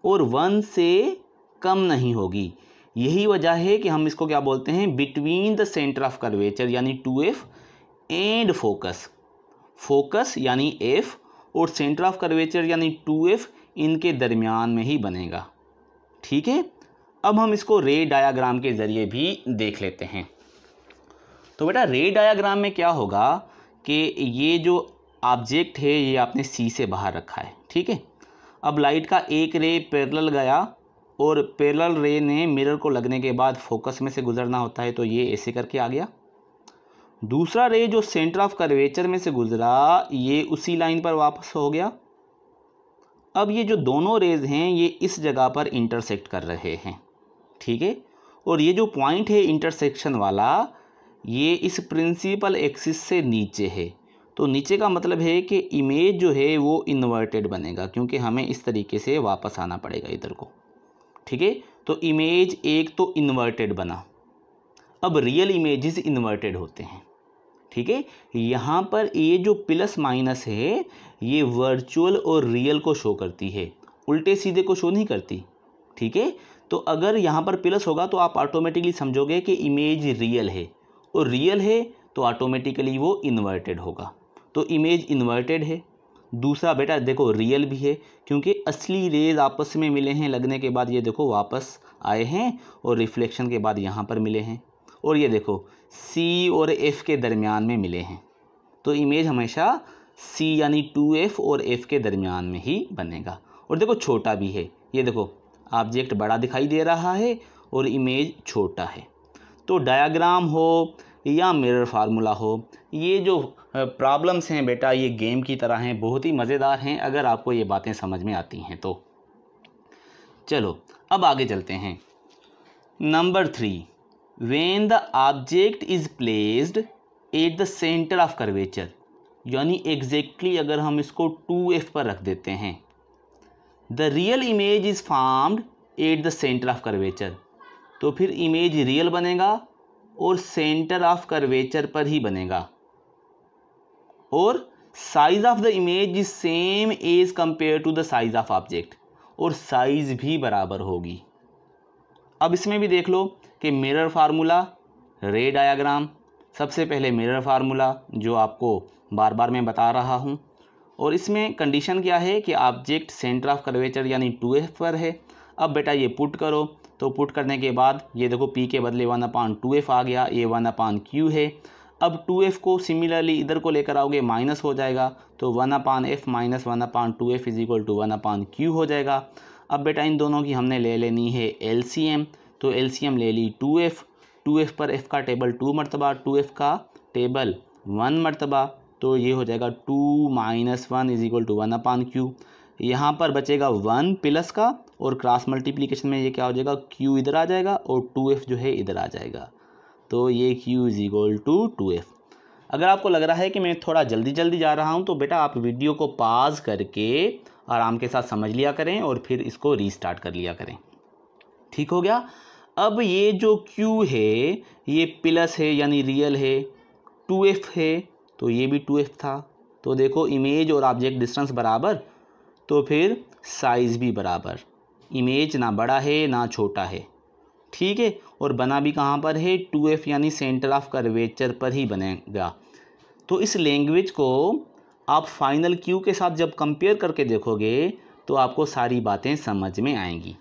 और वन से कम नहीं होगी यही वजह है कि हम इसको क्या बोलते हैं between the centre of curvature यानी two F and focus focus यानी एफ और सेंटर ऑफ कर्वेचर यानी टू एफ इनके दरमियान में ही बनेगा ठीक है अब हम इसको रे डायाग्राम के ज़रिए भी देख लेते हैं तो बेटा रे डायाग्राम में क्या होगा कि ये जो ऑब्जेक्ट है ये आपने सी से बाहर रखा है ठीक है अब लाइट का एक रे पैरेलल गया और पैरेलल रे ने मिरर को लगने के बाद फोकस में से गुजरना होता है तो ये ऐसे करके आ गया दूसरा रे जो सेंटर ऑफ कर्वेचर में से गुजरा ये उसी लाइन पर वापस हो गया अब ये जो दोनों रेज हैं ये इस जगह पर इंटरसेक्ट कर रहे हैं ठीक है और ये जो पॉइंट है इंटरसेक्शन वाला ये इस प्रिंसिपल एक्सिस से नीचे है तो नीचे का मतलब है कि इमेज जो है वो इन्वर्टेड बनेगा क्योंकि हमें इस तरीके से वापस आना पड़ेगा इधर को ठीक है तो इमेज एक तो इन्वर्टेड बना अब रियल इमेजेस इन्वर्टेड होते हैं ठीक है यहाँ पर ये जो प्लस माइनस है ये वर्चुअल और रियल को शो करती है उल्टे सीधे को शो नहीं करती ठीक है तो अगर यहाँ पर प्लस होगा तो आप ऑटोमेटिकली समझोगे कि इमेज रियल है और रियल है तो ऑटोमेटिकली वो इन्वर्टेड होगा तो इमेज इन्वर्टेड है दूसरा बेटा देखो रियल भी है क्योंकि असली रेज आपस में मिले हैं लगने के बाद ये देखो वापस आए हैं और रिफ्लेक्शन के बाद यहाँ पर मिले हैं और ये देखो सी और एफ़ के दरमियान में मिले हैं तो इमेज हमेशा सी यानी टू एफ़ और एफ़ के दरमियान में ही बनेगा और देखो छोटा भी है ये देखो ऑब्जेक्ट बड़ा दिखाई दे रहा है और इमेज छोटा है तो डायाग्राम हो या मिरर फार्मूला हो ये जो प्रॉब्लम्स हैं बेटा ये गेम की तरह हैं बहुत ही मज़ेदार हैं अगर आपको ये बातें समझ में आती हैं तो चलो अब आगे चलते हैं number three when the object is placed at the centre of curvature यानी एग्जैक्टली exactly अगर हम इसको टू एफ पर रख देते हैं the real image is formed at the centre of curvature तो फिर इमेज रियल बनेगा और सेंटर ऑफ करवेचर पर ही बनेगा और size of the image is same as compare to the size of object और साइज भी बराबर होगी अब इसमें भी देख लो कि मिरर फार्मूला रे डायाग्राम सबसे पहले मिरर फार्मूला जो आपको बार बार मैं बता रहा हूँ और इसमें कंडीशन क्या है कि ऑब्जेक्ट सेंटर ऑफ कर्वेचर यानी टू एफ पर है अब बेटा ये पुट करो तो पुट करने के बाद ये देखो पी के बदले वन अपान टू एफ आ गया ए वन अपान क्यू है अब टू एफ़ को सिमिलरली इधर को लेकर आओगे माइनस हो जाएगा तो one upon F minus one upon two F is equal to one upon Q हो जाएगा अब बेटा इन दोनों की हमने ले लेनी है एल सी एम तो एल सी एम ले ली टू एफ़ टू एफ़ पर एफ़ का टेबल टू मरतबा टू एफ़ का टेबल वन मरतबा तो ये हो जाएगा two minus one is equal to one upon Q यहाँ पर बचेगा वन प्लस का और क्रॉस मल्टीप्लीकेशन में ये क्या हो जाएगा क्यू इधर आ जाएगा और टू एफ़ जो है इधर आ जाएगा तो ये Q is equal to two F अगर आपको लग रहा है कि मैं थोड़ा जल्दी जल्दी जा रहा हूँ तो बेटा आप वीडियो को पाज करके आराम के साथ समझ लिया करें और फिर इसको रीस्टार्ट कर लिया करें ठीक हो गया अब ये जो क्यू है ये प्लस है यानी रियल है टू एफ है तो ये भी टू था तो देखो इमेज और ऑब्जेक्ट डिस्टेंस बराबर तो फिर साइज़ भी बराबर इमेज ना बड़ा है ना छोटा है ठीक है और बना भी कहाँ पर है टू एफ यानी सेंटर ऑफ कर्वेचर पर ही बनेगा तो इस लैंग्वेज को आप फाइनल क्यू के साथ जब कंपेयर करके देखोगे तो आपको सारी बातें समझ में आएंगी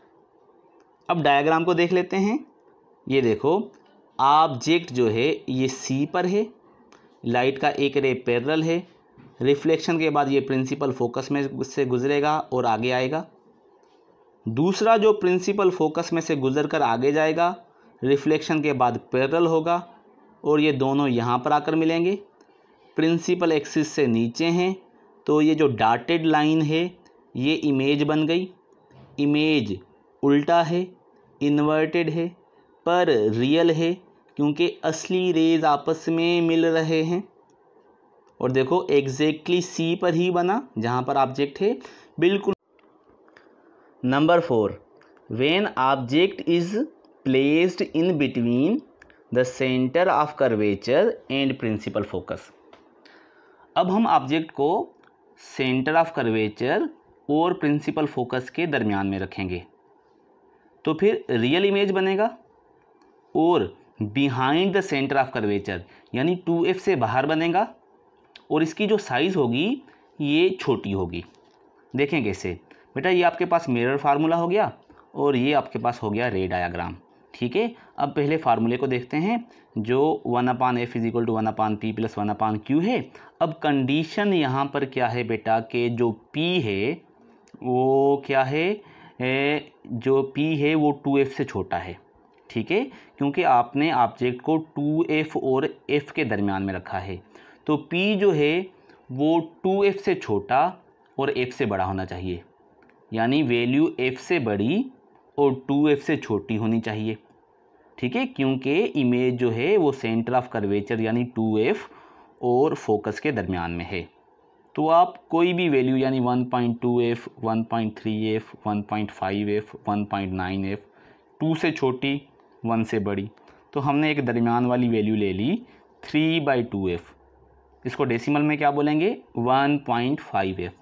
अब डायग्राम को देख लेते हैं ये देखो ऑब्जेक्ट जो है ये सी पर है लाइट का एक रे पैरल है रिफ्लेक्शन के बाद ये प्रिंसिपल फोकस में से गुजरेगा और आगे आएगा दूसरा जो प्रिंसिपल फोकस में से गुजर कर आगे जाएगा रिफ्लेक्शन के बाद पैरल होगा और ये दोनों यहाँ पर आकर मिलेंगे प्रिंसिपल एक्सिस से नीचे हैं तो ये जो डाटेड लाइन है ये इमेज बन गई इमेज उल्टा है इन्वर्टेड है पर रियल है क्योंकि असली रेज आपस में मिल रहे हैं और देखो एग्जैक्टली सी पर ही बना जहाँ पर ऑब्जेक्ट है बिल्कुल number four when object is placed in between the centre of curvature and principal focus अब हम ऑब्जेक्ट को सेंटर ऑफ कर्वेचर और प्रिंसिपल फोकस के दरमियान में रखेंगे तो फिर रियल इमेज बनेगा और behind the centre of curvature यानी टू एफ से बाहर बनेगा और इसकी जो साइज़ होगी ये छोटी होगी देखें कैसे बेटा ये आपके पास मिरर फार्मूला हो गया और ये आपके पास हो गया रे डायाग्राम ठीक है अब पहले फार्मूले को देखते हैं जो one upon F is equal to one upon P plus one upon Q है अब कंडीशन यहाँ पर क्या है बेटा कि जो पी है वो क्या है ए, जो पी है वो टू एफ से छोटा है ठीक है क्योंकि आपने ऑब्जेक्ट को टू एफ़ और एफ़ के दरमियान में रखा है तो पी जो है वो टू एफ़ से छोटा और एफ़ से बड़ा होना चाहिए यानी वैल्यू एफ़ से बड़ी और टू एफ़ से छोटी होनी चाहिए ठीक है क्योंकि इमेज जो है वो सेंटर ऑफ कर्वेचर यानी टू एफ़ और फोकस के दरमियान में है तो आप कोई भी वैल्यू यानी 1.2f, 1.3f, 1.5f, 1.9f, 2 से छोटी वन से बड़ी तो हमने एक दरमियान वाली वैल्यू ले ली थ्री बाई टू एफ़ इसको डेसिमल में क्या बोलेंगे वन पॉइंट फाइव एफ़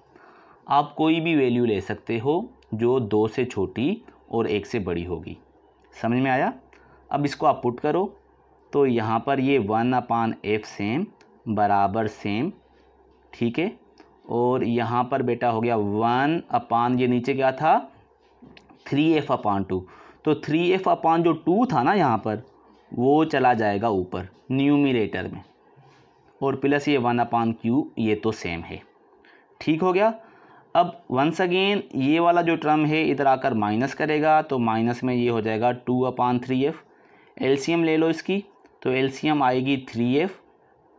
आप कोई भी वैल्यू ले सकते हो जो दो से छोटी और एक से बड़ी होगी समझ में आया अब इसको आप पुट करो तो यहाँ पर ये वन अपान एफ सेम बराबर सेम ठीक है और यहाँ पर बेटा हो गया वन अपान ये नीचे क्या था थ्री एफ अपान टू तो थ्री एफ अपॉन जो टू था ना यहाँ पर वो चला जाएगा ऊपर न्यूमिरेटर में और प्लस ये वन अपॉन क्यू ये तो सेम है ठीक हो गया अब वंस अगेन ये वाला जो टर्म है इधर आकर माइनस करेगा तो माइनस में ये हो जाएगा two upon three F M ले लो इसकी तो एम आएगी थ्री एफ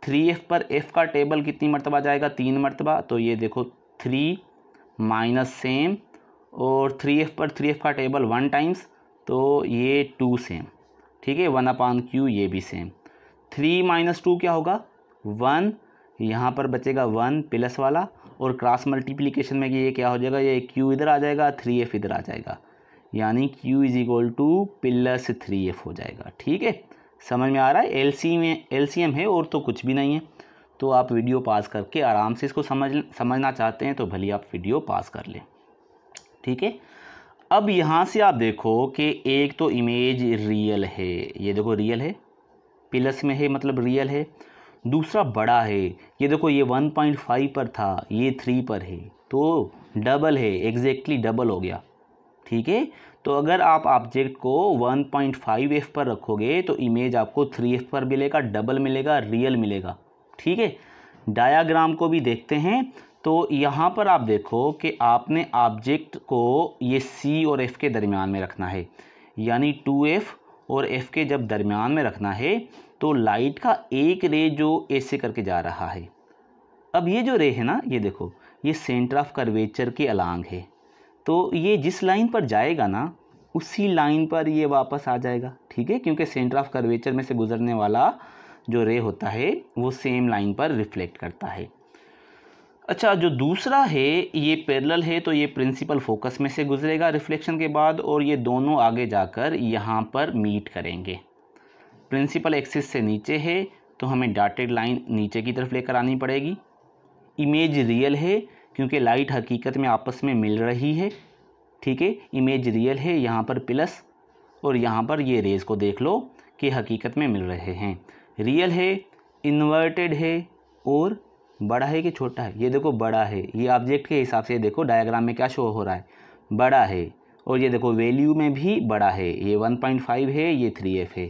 थ्री एफ पर एफ़ का टेबल कितनी मरतबा जाएगा तीन मरतबा तो ये देखो थ्री माइनस सेम और थ्री एफ पर थ्री एफ का टेबल वन टाइम्स तो ये टू सेम ठीक है वन अपान क्यू ये भी सेम थ्री माइनस टू क्या होगा वन यहाँ पर बचेगा वन प्लस वाला और क्रॉस मल्टीप्लिकेशन में ये क्या हो जाएगा ये क्यू इधर आ जाएगा थ्री एफ इधर आ जाएगा यानी q is equal to plus three F हो जाएगा ठीक है समझ में आ रहा है एल सी में एल सी एम है और तो कुछ भी नहीं है तो आप वीडियो पास करके आराम से इसको समझ समझना चाहते हैं तो भली आप वीडियो पास कर लें ठीक है अब यहाँ से आप देखो कि एक तो इमेज रियल है ये देखो रियल है प्लस में है मतलब रियल है दूसरा बड़ा है ये देखो ये 1.5 पर था ये 3 पर है तो डबल है एग्जैक्टली डबल हो गया ठीक है तो अगर आप ऑब्जेक्ट को 1.5 एफ पर रखोगे तो इमेज आपको 3f एफ पर मिलेगा डबल मिलेगा रियल मिलेगा ठीक है डायाग्राम को भी देखते हैं तो यहाँ पर आप देखो कि आपने ऑब्जेक्ट को ये सी और एफ़ के दरमियान में रखना है यानी टू एफ़ और एफ़ के जब दरमियान में रखना है तो लाइट का एक रे जो ऐसे करके जा रहा है अब ये जो रे है ना ये देखो ये सेंटर ऑफ कर्वेचर के अलांग है तो ये जिस लाइन पर जाएगा ना उसी लाइन पर ये वापस आ जाएगा ठीक है क्योंकि सेंटर ऑफ कर्वेचर में से गुजरने वाला जो रे होता है वो सेम लाइन पर रिफ्लेक्ट करता है अच्छा जो दूसरा है ये पैरेलल है तो ये प्रिंसिपल फोकस में से गुजरेगा रिफ्लेक्शन के बाद और ये दोनों आगे जाकर यहाँ पर मीट करेंगे प्रिंसिपल एक्सिस से नीचे है तो हमें डाटेड लाइन नीचे की तरफ लेकर आनी पड़ेगी इमेज रियल है क्योंकि लाइट हकीकत में आपस में मिल रही है ठीक है इमेज रियल है यहाँ पर प्लस और यहाँ पर ये रेज़ को देख लो कि हकीकत में मिल रहे हैं रियल है इन्वर्टेड है और बड़ा है कि छोटा है ये देखो बड़ा है ये ऑब्जेक्ट के हिसाब से देखो डायग्राम में क्या शो हो रहा है बड़ा है और ये देखो वैल्यू में भी बड़ा है ये 1.5 है ये 3f है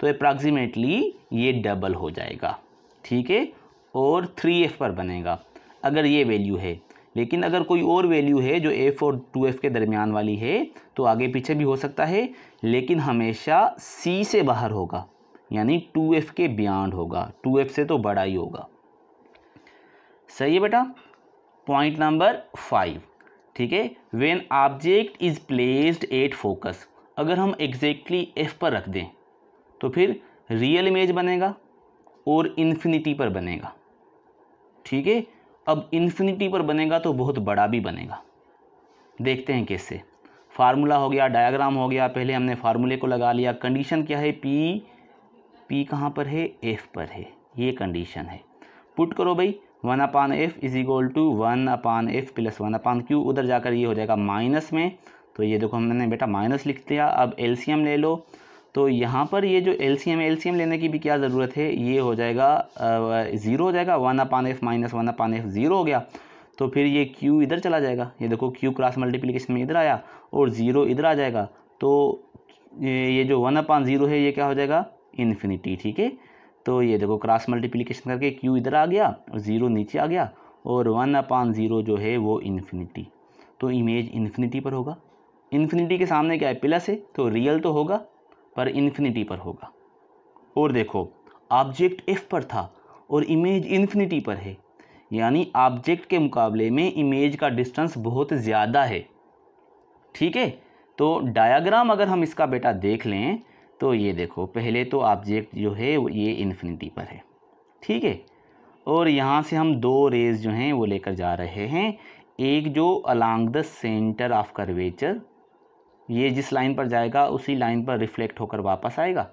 तो अप्रॉक्सीमेटली ये डबल हो जाएगा ठीक है और 3f पर बनेगा अगर ये वैल्यू है लेकिन अगर कोई और वैल्यू है जो f और 2f के दरमियान वाली है तो आगे पीछे भी हो सकता है लेकिन हमेशा c से बाहर होगा यानी 2f के बियॉन्ड होगा 2f से तो बड़ा ही होगा सही है बेटा पॉइंट नंबर फाइव ठीक है when object is placed at focus अगर हम एग्जैक्टली exactly एफ पर रख दें तो फिर रियल इमेज बनेगा और इन्फिनिटी पर बनेगा ठीक है अब इन्फिनिटी पर बनेगा तो बहुत बड़ा भी बनेगा देखते हैं कैसे फार्मूला हो गया डायग्राम हो गया पहले हमने फार्मूले को लगा लिया कंडीशन क्या है पी पी कहाँ पर है एफ पर है ये कंडीशन है पुट करो भाई one upon F is equal to one upon F plus one upon Q उधर जाकर ये हो जाएगा माइनस में तो ये देखो हमने बेटा माइनस लिख दिया अब एलसीएम ले लो तो यहाँ पर ये जो एलसीएम एलसीएम लेने की भी क्या ज़रूरत है ये हो जाएगा ज़ीरो हो जाएगा one upon F minus one upon F zero हो गया तो फिर ये क्यू इधर चला जाएगा ये देखो क्यू क्रॉस मल्टीप्लिकेशन में इधर आया और ज़ीरो इधर आ जाएगा तो ये जो वन अपान ज़ीरो है ये क्या हो जाएगा इन्फिनिटी ठीक है तो ये देखो क्रॉस मल्टीप्लीकेशन करके क्यू इधर आ गया और ज़ीरो नीचे आ गया और वन अपान ज़ीरो जो है वो इन्फिनिटी तो इमेज इन्फिनिटी पर होगा इन्फिनिटी के सामने क्या है प्लस है तो रियल तो होगा पर इन्फिनिटी पर होगा और देखो ऑब्जेक्ट एफ़ पर था और इमेज इन्फिनिटी पर है यानी ऑब्जेक्ट के मुकाबले में इमेज का डिस्टेंस बहुत ज़्यादा है ठीक है तो डायाग्राम अगर हम इसका बेटा देख लें तो ये देखो पहले तो ऑब्जेक्ट जो है ये इन्फिनिटी पर है ठीक है और यहाँ से हम दो रेज जो हैं वो लेकर जा रहे हैं एक जो along the centre of curvature ये जिस लाइन पर जाएगा उसी लाइन पर रिफ्लेक्ट होकर वापस आएगा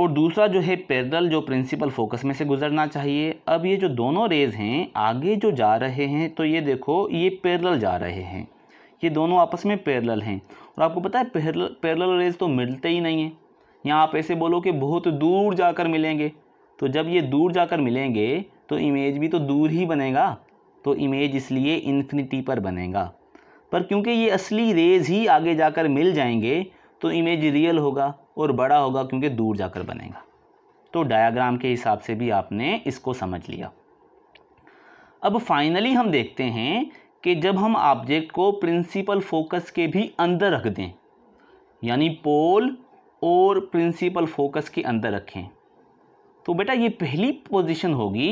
और दूसरा जो है पैरल जो प्रिंसिपल फोकस में से गुजरना चाहिए अब ये जो दोनों रेज हैं आगे जो जा रहे हैं तो ये देखो ये पैरल जा रहे हैं ये दोनों आपस में पैरल हैं और आपको पता है पैरल पैरल रेज तो मिलते ही नहीं हैं यहाँ आप ऐसे बोलो कि बहुत दूर जाकर मिलेंगे तो जब ये दूर जाकर मिलेंगे तो इमेज भी तो दूर ही बनेगा तो इमेज इसलिए इन्फिनिटी पर बनेगा पर क्योंकि ये असली रेज ही आगे जाकर मिल जाएंगे तो इमेज रियल होगा और बड़ा होगा क्योंकि दूर जाकर बनेगा तो डायाग्राम के हिसाब से भी आपने इसको समझ लिया अब फाइनली हम देखते हैं कि जब हम ऑब्जेक्ट को प्रिंसिपल फोकस के भी अंदर रख दें यानी पोल और प्रिंसिपल फोकस के अंदर रखें तो बेटा ये पहली पोजीशन होगी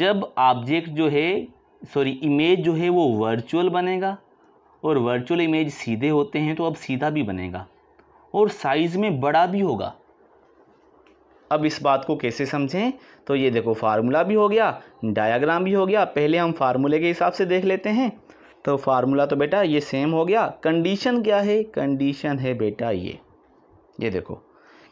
जब ऑब्जेक्ट जो है सॉरी इमेज जो है वो वर्चुअल बनेगा और वर्चुअल इमेज सीधे होते हैं तो अब सीधा भी बनेगा और साइज़ में बड़ा भी होगा अब इस बात को कैसे समझें तो ये देखो फार्मूला भी हो गया डायाग्राम भी हो गया पहले हम फार्मूले के हिसाब से देख लेते हैं तो फार्मूला तो बेटा ये सेम हो गया कंडीशन क्या है कंडीशन है बेटा ये ये देखो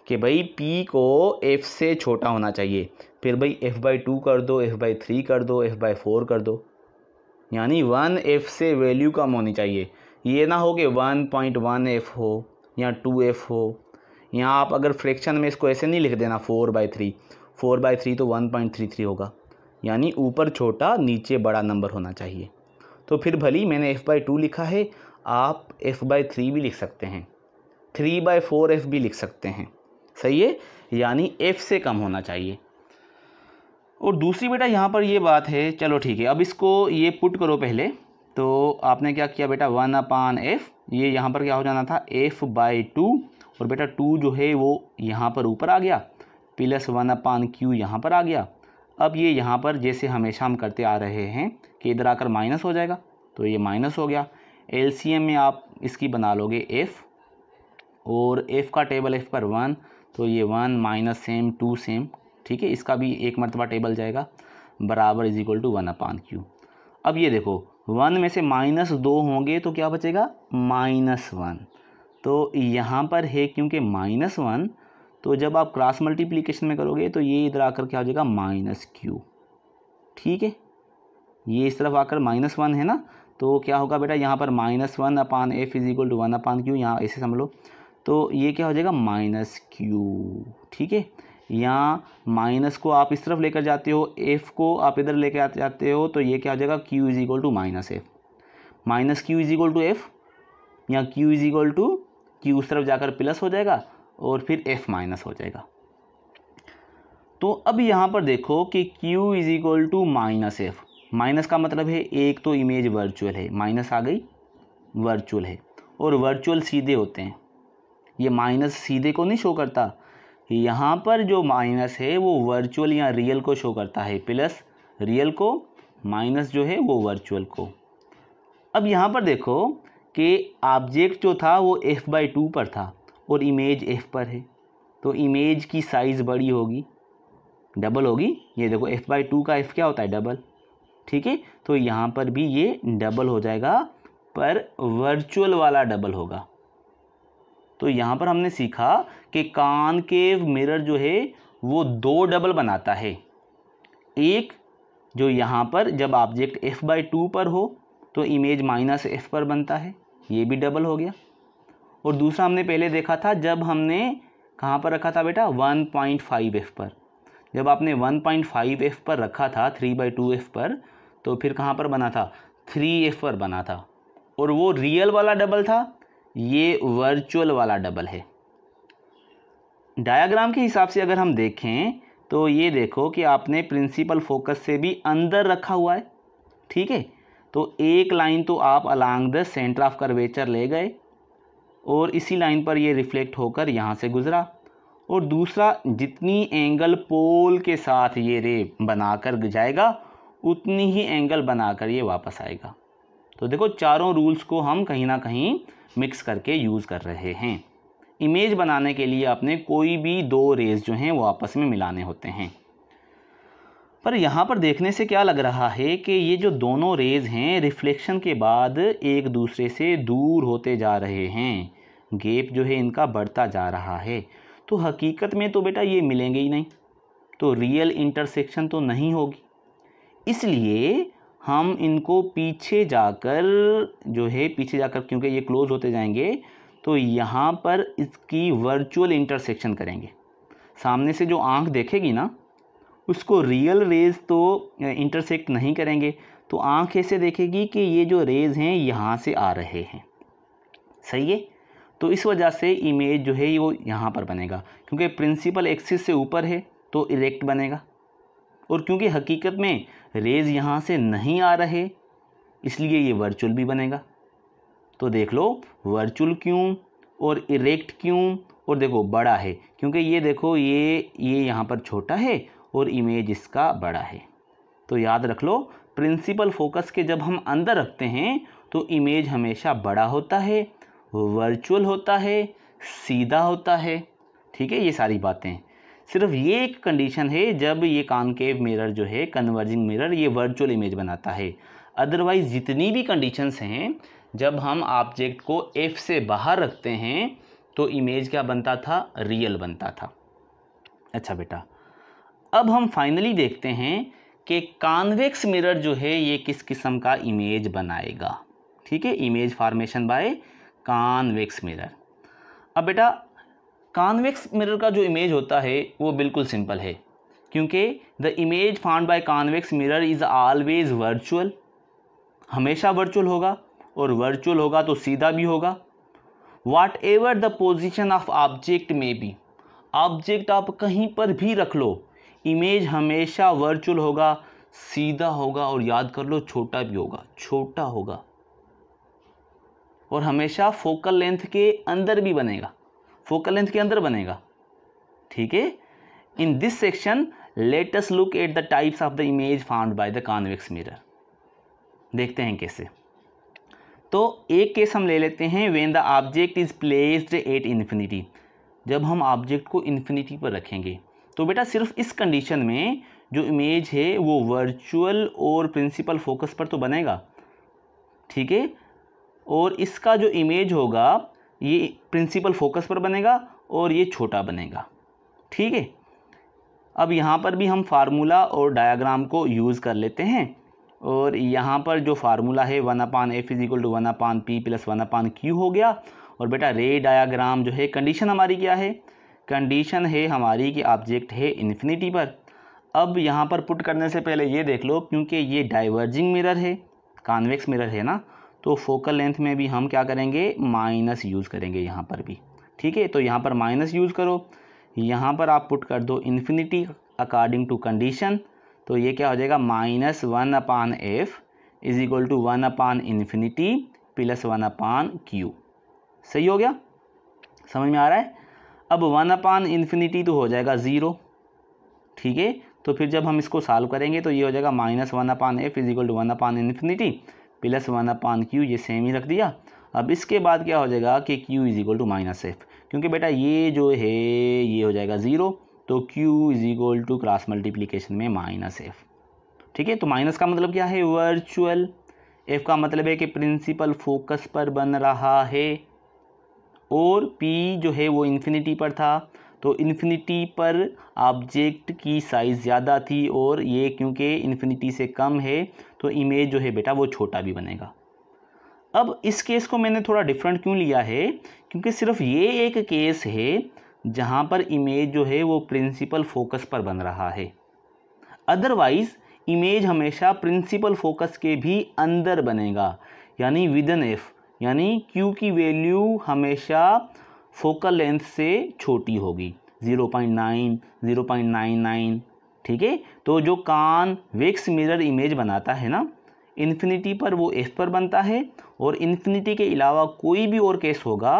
कि भाई पी को एफ़ से छोटा होना चाहिए फिर भाई एफ़ बाई टू कर दो एफ़ बाई थ्री कर दो एफ़ बाई फोर कर दो यानी वन एफ़ से वैल्यू कम होनी चाहिए ये ना हो कि वन पॉइंट वन एफ़ हो या टू एफ़ हो यहाँ आप अगर फ्रैक्शन में इसको ऐसे नहीं लिख देना four by three four by three तो वन पॉइंट थ्री थ्री होगा यानी ऊपर छोटा नीचे बड़ा नंबर होना चाहिए तो फिर भली मैंने एफ़ बाई टू लिखा है आप एफ़ बाई थ्री भी लिख सकते हैं थ्री बाई फोर एफ़ भी लिख सकते हैं सही है यानी एफ़ से कम होना चाहिए और दूसरी बेटा यहाँ पर ये बात है चलो ठीक है अब इसको ये पुट करो पहले तो आपने क्या किया बेटा वन अपान एफ़ ये यहाँ पर क्या हो जाना था एफ़ बाई टू और बेटा टू जो है वो यहाँ पर ऊपर आ गया प्लस वन अपान क्यू यहाँ पर आ गया अब ये यहाँ पर जैसे हमेशा हम करते आ रहे हैं कि इधर आकर माइनस हो जाएगा तो ये माइनस हो गया एल में आप इसकी बना लोगे एफ़ और एफ़ का टेबल एफ़ पर वन तो ये one minus same two same ठीक है इसका भी एक मरतबा टेबल जाएगा बराबर is equal to one upon Q अब ये देखो वन में से माइनस दो होंगे तो क्या बचेगा माइनस वन तो यहाँ पर है क्योंकि माइनस वन तो जब आप क्रॉस मल्टीप्लीकेशन में करोगे तो ये इधर आकर क्या हो जाएगा माइनस क्यू ठीक है ये इस तरफ आकर माइनस वन है ना तो क्या होगा बेटा यहाँ पर minus one upon F is equal to one upon Q यहाँ ऐसे समझ लो तो ये क्या हो जाएगा माइनस क्यू ठीक है यहाँ माइनस को आप इस तरफ लेकर जाते हो एफ़ को आप इधर लेकर जाते हो तो ये क्या हो जाएगा Q is equal to minus F minus Q is equal to F या क्यू इज इक्वल टू कि उस तरफ जाकर प्लस हो जाएगा और फिर एफ माइनस हो जाएगा तो अब यहाँ पर देखो कि Q is equal to minus F minus का मतलब है एक तो इमेज वर्चुअल है माइनस आ गई वर्चुअल है और वर्चुअल सीधे होते हैं ये माइनस सीधे को नहीं शो करता यहाँ पर जो माइनस है वो वर्चुअल या रियल को शो करता है प्लस रियल को माइनस जो है वो वर्चुअल को अब यहाँ पर देखो कि ऑब्जेक्ट जो था वो एफ़ बाई टू पर था और इमेज एफ़ पर है तो इमेज की साइज़ बड़ी होगी डबल होगी ये देखो एफ़ बाई टू का एफ़ क्या होता है डबल ठीक है तो यहाँ पर भी ये डबल हो जाएगा पर वर्चुअल वाला डबल होगा तो यहाँ पर हमने सीखा कि कान केव मिरर जो है वो दो डबल बनाता है एक जो यहाँ पर जब ऑब्जेक्ट एफ़ बाई टू पर हो तो इमेज माइनस एफ़ पर बनता है ये भी डबल हो गया और दूसरा हमने पहले देखा था जब हमने कहाँ पर रखा था बेटा एफ पर जब आपने एफ पर रखा था 3 बाई टू एफ पर तो फिर कहाँ पर बना था 3f पर बना था और वो रियल वाला डबल था ये वर्चुअल वाला डबल है डायाग्राम के हिसाब से अगर हम देखें तो ये देखो कि आपने प्रिंसिपल फोकस से भी अंदर रखा हुआ है ठीक है तो एक लाइन तो आप along the centre of curvature ले गए और इसी लाइन पर ये रिफ्लेक्ट होकर यहाँ से गुज़रा और दूसरा जितनी एंगल पोल के साथ ये रे बनाकर जाएगा उतनी ही एंगल बनाकर ये वापस आएगा तो देखो चारों रूल्स को हम कहीं ना कहीं मिक्स करके यूज़ कर रहे हैं इमेज बनाने के लिए आपने कोई भी दो रेज जो हैं वो आपस में मिलाने होते हैं पर यहाँ पर देखने से क्या लग रहा है कि ये जो दोनों रेज़ हैं रिफ्लेक्शन के बाद एक दूसरे से दूर होते जा रहे हैं गेप जो है इनका बढ़ता जा रहा है तो हकीकत में तो बेटा ये मिलेंगे ही नहीं तो रियल इंटरसेक्शन तो नहीं होगी इसलिए हम इनको पीछे जाकर जो है पीछे जाकर क्योंकि ये क्लोज होते जाएंगे तो यहाँ पर इसकी वर्चुअल इंटरसेक्शन करेंगे सामने से जो आँख देखेगी ना उसको रियल रेज़ तो इंटरसेक्ट नहीं करेंगे तो आँख ऐसे देखेगी कि ये जो रेज़ हैं यहाँ से आ रहे हैं सही है तो इस वजह से इमेज जो है वो यहाँ पर बनेगा क्योंकि प्रिंसिपल एक्सिस से ऊपर है तो इरेक्ट बनेगा और क्योंकि हकीकत में रेज़ यहाँ से नहीं आ रहे इसलिए ये वर्चुअल भी बनेगा तो देख लो वर्चुअल क्यों और इरेक्ट क्यों और देखो बड़ा है क्योंकि ये देखो ये ये यहाँ पर छोटा है और इमेज इसका बड़ा है तो याद रख लो प्रिंसिपल फोकस के जब हम अंदर रखते हैं तो इमेज हमेशा बड़ा होता है वर्चुअल होता है सीधा होता है ठीक है ये सारी बातें सिर्फ ये एक कंडीशन है जब ये कानकेव मिरर जो है कन्वर्जिंग मिरर ये वर्चुअल इमेज बनाता है अदरवाइज़ जितनी भी कंडीशंस हैं जब हम ऑब्जेक्ट को एफ से बाहर रखते हैं तो इमेज क्या बनता था रियल बनता था अच्छा बेटा अब हम फाइनली देखते हैं कि कॉन्वेक्स मिरर जो है ये किस किस्म का इमेज बनाएगा ठीक है image formation by convex mirror अब बेटा कॉन्वेक्स मिरर का जो इमेज होता है वो बिल्कुल सिंपल है क्योंकि the image found by convex mirror is always virtual हमेशा वर्चुअल होगा और वर्चुअल होगा तो सीधा भी होगा whatever the position of object में भी ऑब्जेक्ट आप कहीं पर भी रख लो इमेज हमेशा वर्चुअल होगा सीधा होगा और याद कर लो छोटा भी होगा छोटा होगा और हमेशा फोकल लेंथ के अंदर भी बनेगा फोकल लेंथ के अंदर बनेगा ठीक है in this section latest look at the types of the image found by the convex mirror देखते हैं कैसे तो एक केस हम ले लेते हैं when the object is placed at infinity जब हम ऑब्जेक्ट को इन्फिनिटी पर रखेंगे तो बेटा सिर्फ इस कंडीशन में जो इमेज है वो वर्चुअल और प्रिंसिपल फोकस पर तो बनेगा ठीक है और इसका जो इमेज होगा ये प्रिंसिपल फोकस पर बनेगा और ये छोटा बनेगा ठीक है अब यहाँ पर भी हम फार्मूला और डायाग्राम को यूज़ कर लेते हैं और यहाँ पर जो फार्मूला है one upon F is equal to one upon P plus one upon Q हो गया और बेटा रे डायाग्राम जो है कंडीशन हमारी क्या है कंडीशन है हमारी कि ऑब्जेक्ट है इन्फिनिटी पर अब यहाँ पर पुट करने से पहले ये देख लो क्योंकि ये डाइवर्जिंग मिरर है कॉन्वेक्स मिरर है ना तो फोकल लेंथ में भी हम क्या करेंगे माइनस यूज़ करेंगे यहाँ पर भी ठीक है तो यहाँ पर माइनस यूज़ करो यहाँ पर आप पुट कर दो इन्फिनिटी अकॉर्डिंग टू कंडीशन तो ये क्या हो जाएगा minus one upon F is equal to one upon infinity plus one upon Q सही हो गया समझ में आ रहा है अब वन अपान इन्फिनिटी तो हो जाएगा ज़ीरो ठीक है तो फिर जब हम इसको सॉल्व करेंगे तो ये हो जाएगा minus one upon F is equal to one upon infinity plus one upon Q ये सेम ही रख दिया अब इसके बाद क्या हो जाएगा कि Q is equal to minus F क्योंकि बेटा ये जो है ये हो जाएगा ज़ीरो तो Q is equal to cross multiplication में माइनस एफ ठीक है तो माइनस का मतलब क्या है वर्चुअल एफ का मतलब है कि प्रिंसिपल फोकस पर बन रहा है और P जो है वो इन्फिनिटी पर था तो इन्फिनिटी पर ऑब्जेक्ट की साइज़ ज़्यादा थी और ये क्योंकि इन्फिनिटी से कम है तो इमेज जो है बेटा वो छोटा भी बनेगा अब इस केस को मैंने थोड़ा डिफरेंट क्यों लिया है क्योंकि सिर्फ ये एक केस है जहाँ पर इमेज जो है वो प्रिंसिपल फोकस पर बन रहा है अदरवाइज़ इमेज हमेशा प्रिंसिपल फोकस के भी अंदर बनेगा यानी विद एन एफ़ यानी Q की वैल्यू हमेशा फोकल लेंथ से छोटी होगी 0.9, 0.99 ठीक है तो जो कान वेक्स मिरर इमेज बनाता है ना इन्फिनिटी पर वो एफ पर बनता है और इन्फिनिटी के अलावा कोई भी और केस होगा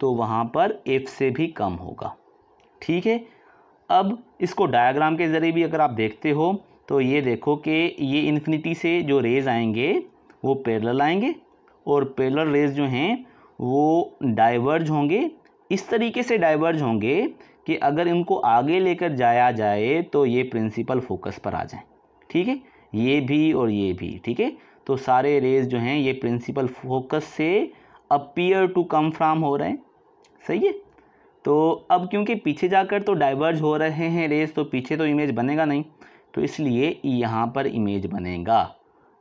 तो वहाँ पर एफ से भी कम होगा ठीक है अब इसको डायग्राम के ज़रिए भी अगर आप देखते हो तो ये देखो कि ये इन्फिनिटी से जो रेज़ आएंगे वो पैरेलल आएंगे और पेलर रेज जो हैं वो डाइवर्ज होंगे इस तरीके से डाइवर्ज होंगे कि अगर इनको आगे लेकर जाया जाए तो ये प्रिंसिपल फोकस पर आ जाए ठीक है ये भी और ये भी ठीक है तो सारे रेज जो हैं ये प्रिंसिपल फोकस से अपीयर टू कम फ्राम हो रहे हैं सही है तो अब क्योंकि पीछे जाकर तो डाइवर्ज हो रहे हैं रेस तो पीछे तो इमेज बनेगा नहीं तो इसलिए यहाँ पर इमेज बनेगा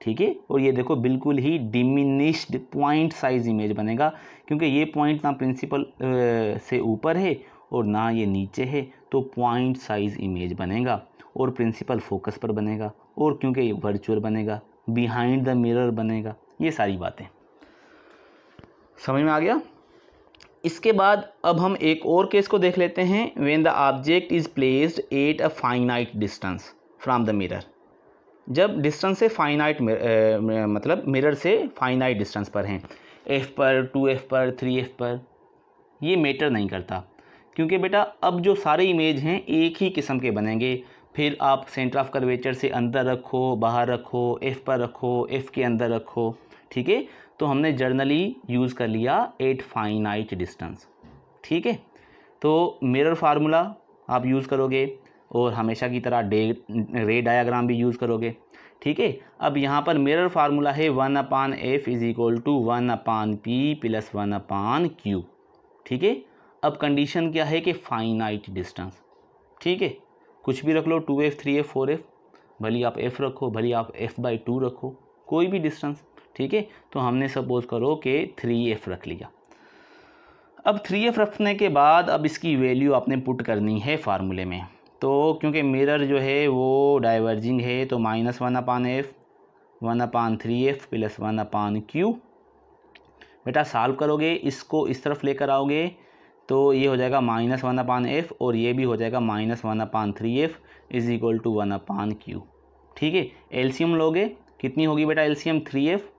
ठीक है और ये देखो बिल्कुल ही डिमिनिश्ड पॉइंट साइज इमेज बनेगा क्योंकि ये पॉइंट ना प्रिंसिपल से ऊपर है और ना ये नीचे है तो पॉइंट साइज इमेज बनेगा और प्रिंसिपल फोकस पर बनेगा और क्योंकि ये वर्चुअल बनेगा बिहाइंड द मिरर बनेगा ये सारी बातें समझ में आ गया इसके बाद अब हम एक और केस को देख लेते हैं when the object is placed at a finite distance from the mirror जब डिस्टेंस से फाइनाइट मतलब मिरर से फाइनाइट डिस्टेंस पर हैं एफ़ पर टू एफ़ पर थ्री एफ़ पर ये मैटर नहीं करता क्योंकि बेटा अब जो सारे इमेज हैं एक ही किस्म के बनेंगे फिर आप सेंटर ऑफ कर्वेचर से अंदर रखो बाहर रखो एफ़ पर रखो एफ़ के अंदर रखो ठीक है तो हमने जर्नली यूज़ कर लिया एट फाइनाइट डिस्टेंस ठीक है तो मिरर फार्मूला आप यूज़ करोगे और हमेशा की तरह डे रे डायाग्राम भी यूज़ करोगे ठीक है अब यहाँ पर मिरर फार्मूला है one upon F is equal to one upon P plus one upon Q ठीक है अब कंडीशन क्या है कि फाइनाइट डिस्टेंस ठीक है कुछ भी रख लो two F three F four F भली आप एफ़ रखो भली आप एफ़ बाई टू रखो कोई भी डिस्टेंस ठीक है तो हमने सपोज करो कि थ्री एफ रख लिया अब थ्री एफ रखने के बाद अब इसकी वैल्यू आपने पुट करनी है फार्मूले में तो क्योंकि मिरर जो है वो डाइवर्जिंग है तो minus one upon F one upon three F plus one upon Q बेटा सॉल्व करोगे इसको इस तरफ लेकर आओगे तो ये हो जाएगा माइनस वन अपान एफ और ये भी हो जाएगा minus one upon three F is equal to one upon Q ठीक है एलसीएम लोगे कितनी होगी बेटा एलसीएम थ्री एफ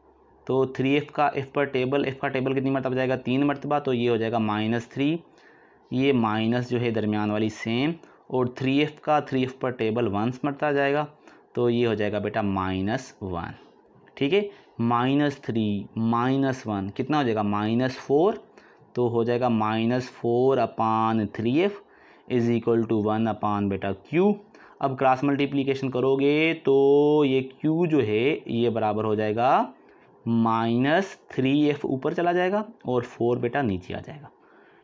तो थ्री एफ का एफ पर टेबल एफ का टेबल कितनी मरतबा जाएगा तीन मरतबा तो ये हो जाएगा माइनस थ्री ये माइनस जो है दरमियान वाली सेम और थ्री एफ का थ्री एफ पर टेबल वंस मरता जाएगा तो ये हो जाएगा बेटा माइनस वन ठीक है माइनस थ्री माइनस वन कितना हो जाएगा माइनस फोर तो हो जाएगा minus four upon three F is equal to one upon बेटा क्यू अब क्रॉस मल्टीप्लीकेशन करोगे तो ये क्यू जो है ये बराबर हो जाएगा माइनस थ्री एफ ऊपर चला जाएगा और फोर बेटा नीचे आ जाएगा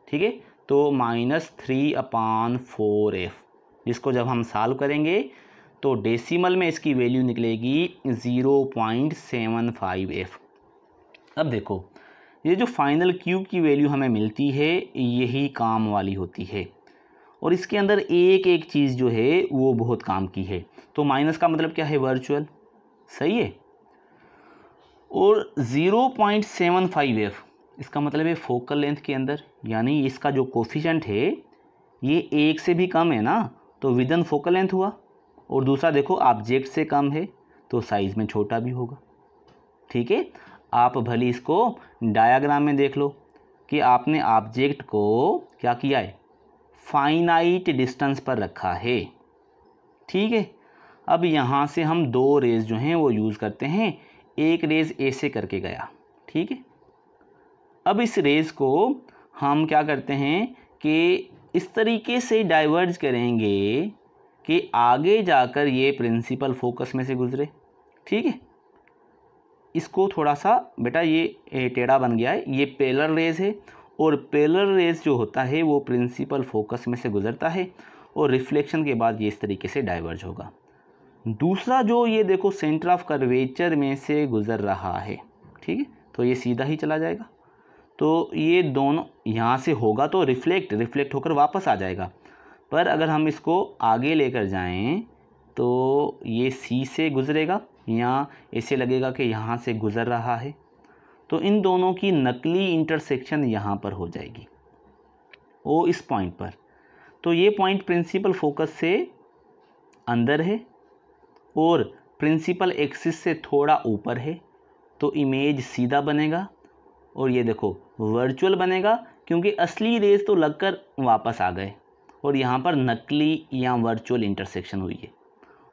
ठीक है तो minus three upon four F जिसको जब हम साल्व करेंगे तो डेसिमल में इसकी वैल्यू निकलेगी zero point seven five F अब देखो ये जो फाइनल क्यूब की वैल्यू हमें मिलती है यही काम वाली होती है और इसके अंदर एक एक चीज़ जो है वो बहुत काम की है तो माइनस का मतलब क्या है वर्चुअल सही है और zero point seven five F इसका मतलब है फोकल लेंथ के अंदर यानी इसका जो कोफिशेंट है ये एक से भी कम है ना तो विदन फोकल लेंथ हुआ और दूसरा देखो ऑब्जेक्ट से कम है तो साइज़ में छोटा भी होगा ठीक है आप भली इसको डायाग्राम में देख लो कि आपने ऑब्जेक्ट को क्या किया है फाइनाइट डिस्टेंस पर रखा है ठीक है अब यहाँ से हम दो रेज जो हैं वो यूज़ करते हैं एक रेज ऐसे करके गया ठीक है अब इस रेज को हम क्या करते हैं कि इस तरीके से डाइवर्ज करेंगे कि आगे जाकर ये प्रिंसिपल फोकस में से गुजरे ठीक है इसको थोड़ा सा बेटा ये टेढ़ा बन गया है ये पेलर रेज है और पेलर रेज जो होता है वो प्रिंसिपल फोकस में से गुजरता है और रिफ्लेक्शन के बाद ये इस तरीके से डाइवर्ज होगा दूसरा जो ये देखो सेंटर ऑफ कर्वेचर में से गुजर रहा है ठीक है तो ये सीधा ही चला जाएगा तो ये दोनों यहाँ से होगा तो रिफ्लेक्ट रिफ्लेक्ट होकर वापस आ जाएगा पर अगर हम इसको आगे लेकर जाएं तो ये सी से गुज़रेगा या ऐसे लगेगा कि यहाँ से गुज़र रहा है तो इन दोनों की नकली इंटरसेक्शन यहाँ पर हो जाएगी ओ इस पॉइंट पर तो ये पॉइंट प्रिंसिपल फोकस से अंदर है और प्रिंसिपल एक्सिस से थोड़ा ऊपर है तो इमेज सीधा बनेगा और ये देखो वर्चुअल बनेगा क्योंकि असली रेस तो लगकर वापस आ गए और यहाँ पर नकली या वर्चुअल इंटरसेक्शन हुई है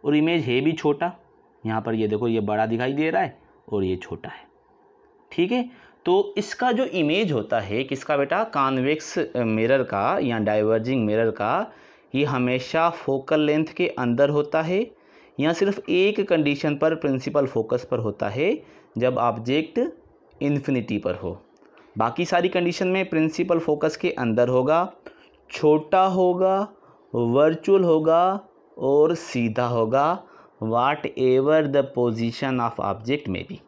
और इमेज है भी छोटा यहाँ पर ये देखो ये बड़ा दिखाई दे रहा है और ये छोटा है ठीक है तो इसका जो इमेज होता है किसका बेटा कॉन्वेक्स मिरर का या डाइवर्जिंग मिरर का ये हमेशा फोकल लेंथ के अंदर होता है या सिर्फ एक कंडीशन पर प्रिंसिपल फोकस पर होता है जब ऑब्जेक्ट इन्फिनिटी पर हो बाकी सारी कंडीशन में प्रिंसिपल फोकस के अंदर होगा छोटा होगा वर्चुअल होगा और सीधा होगा whatever the position of object में भी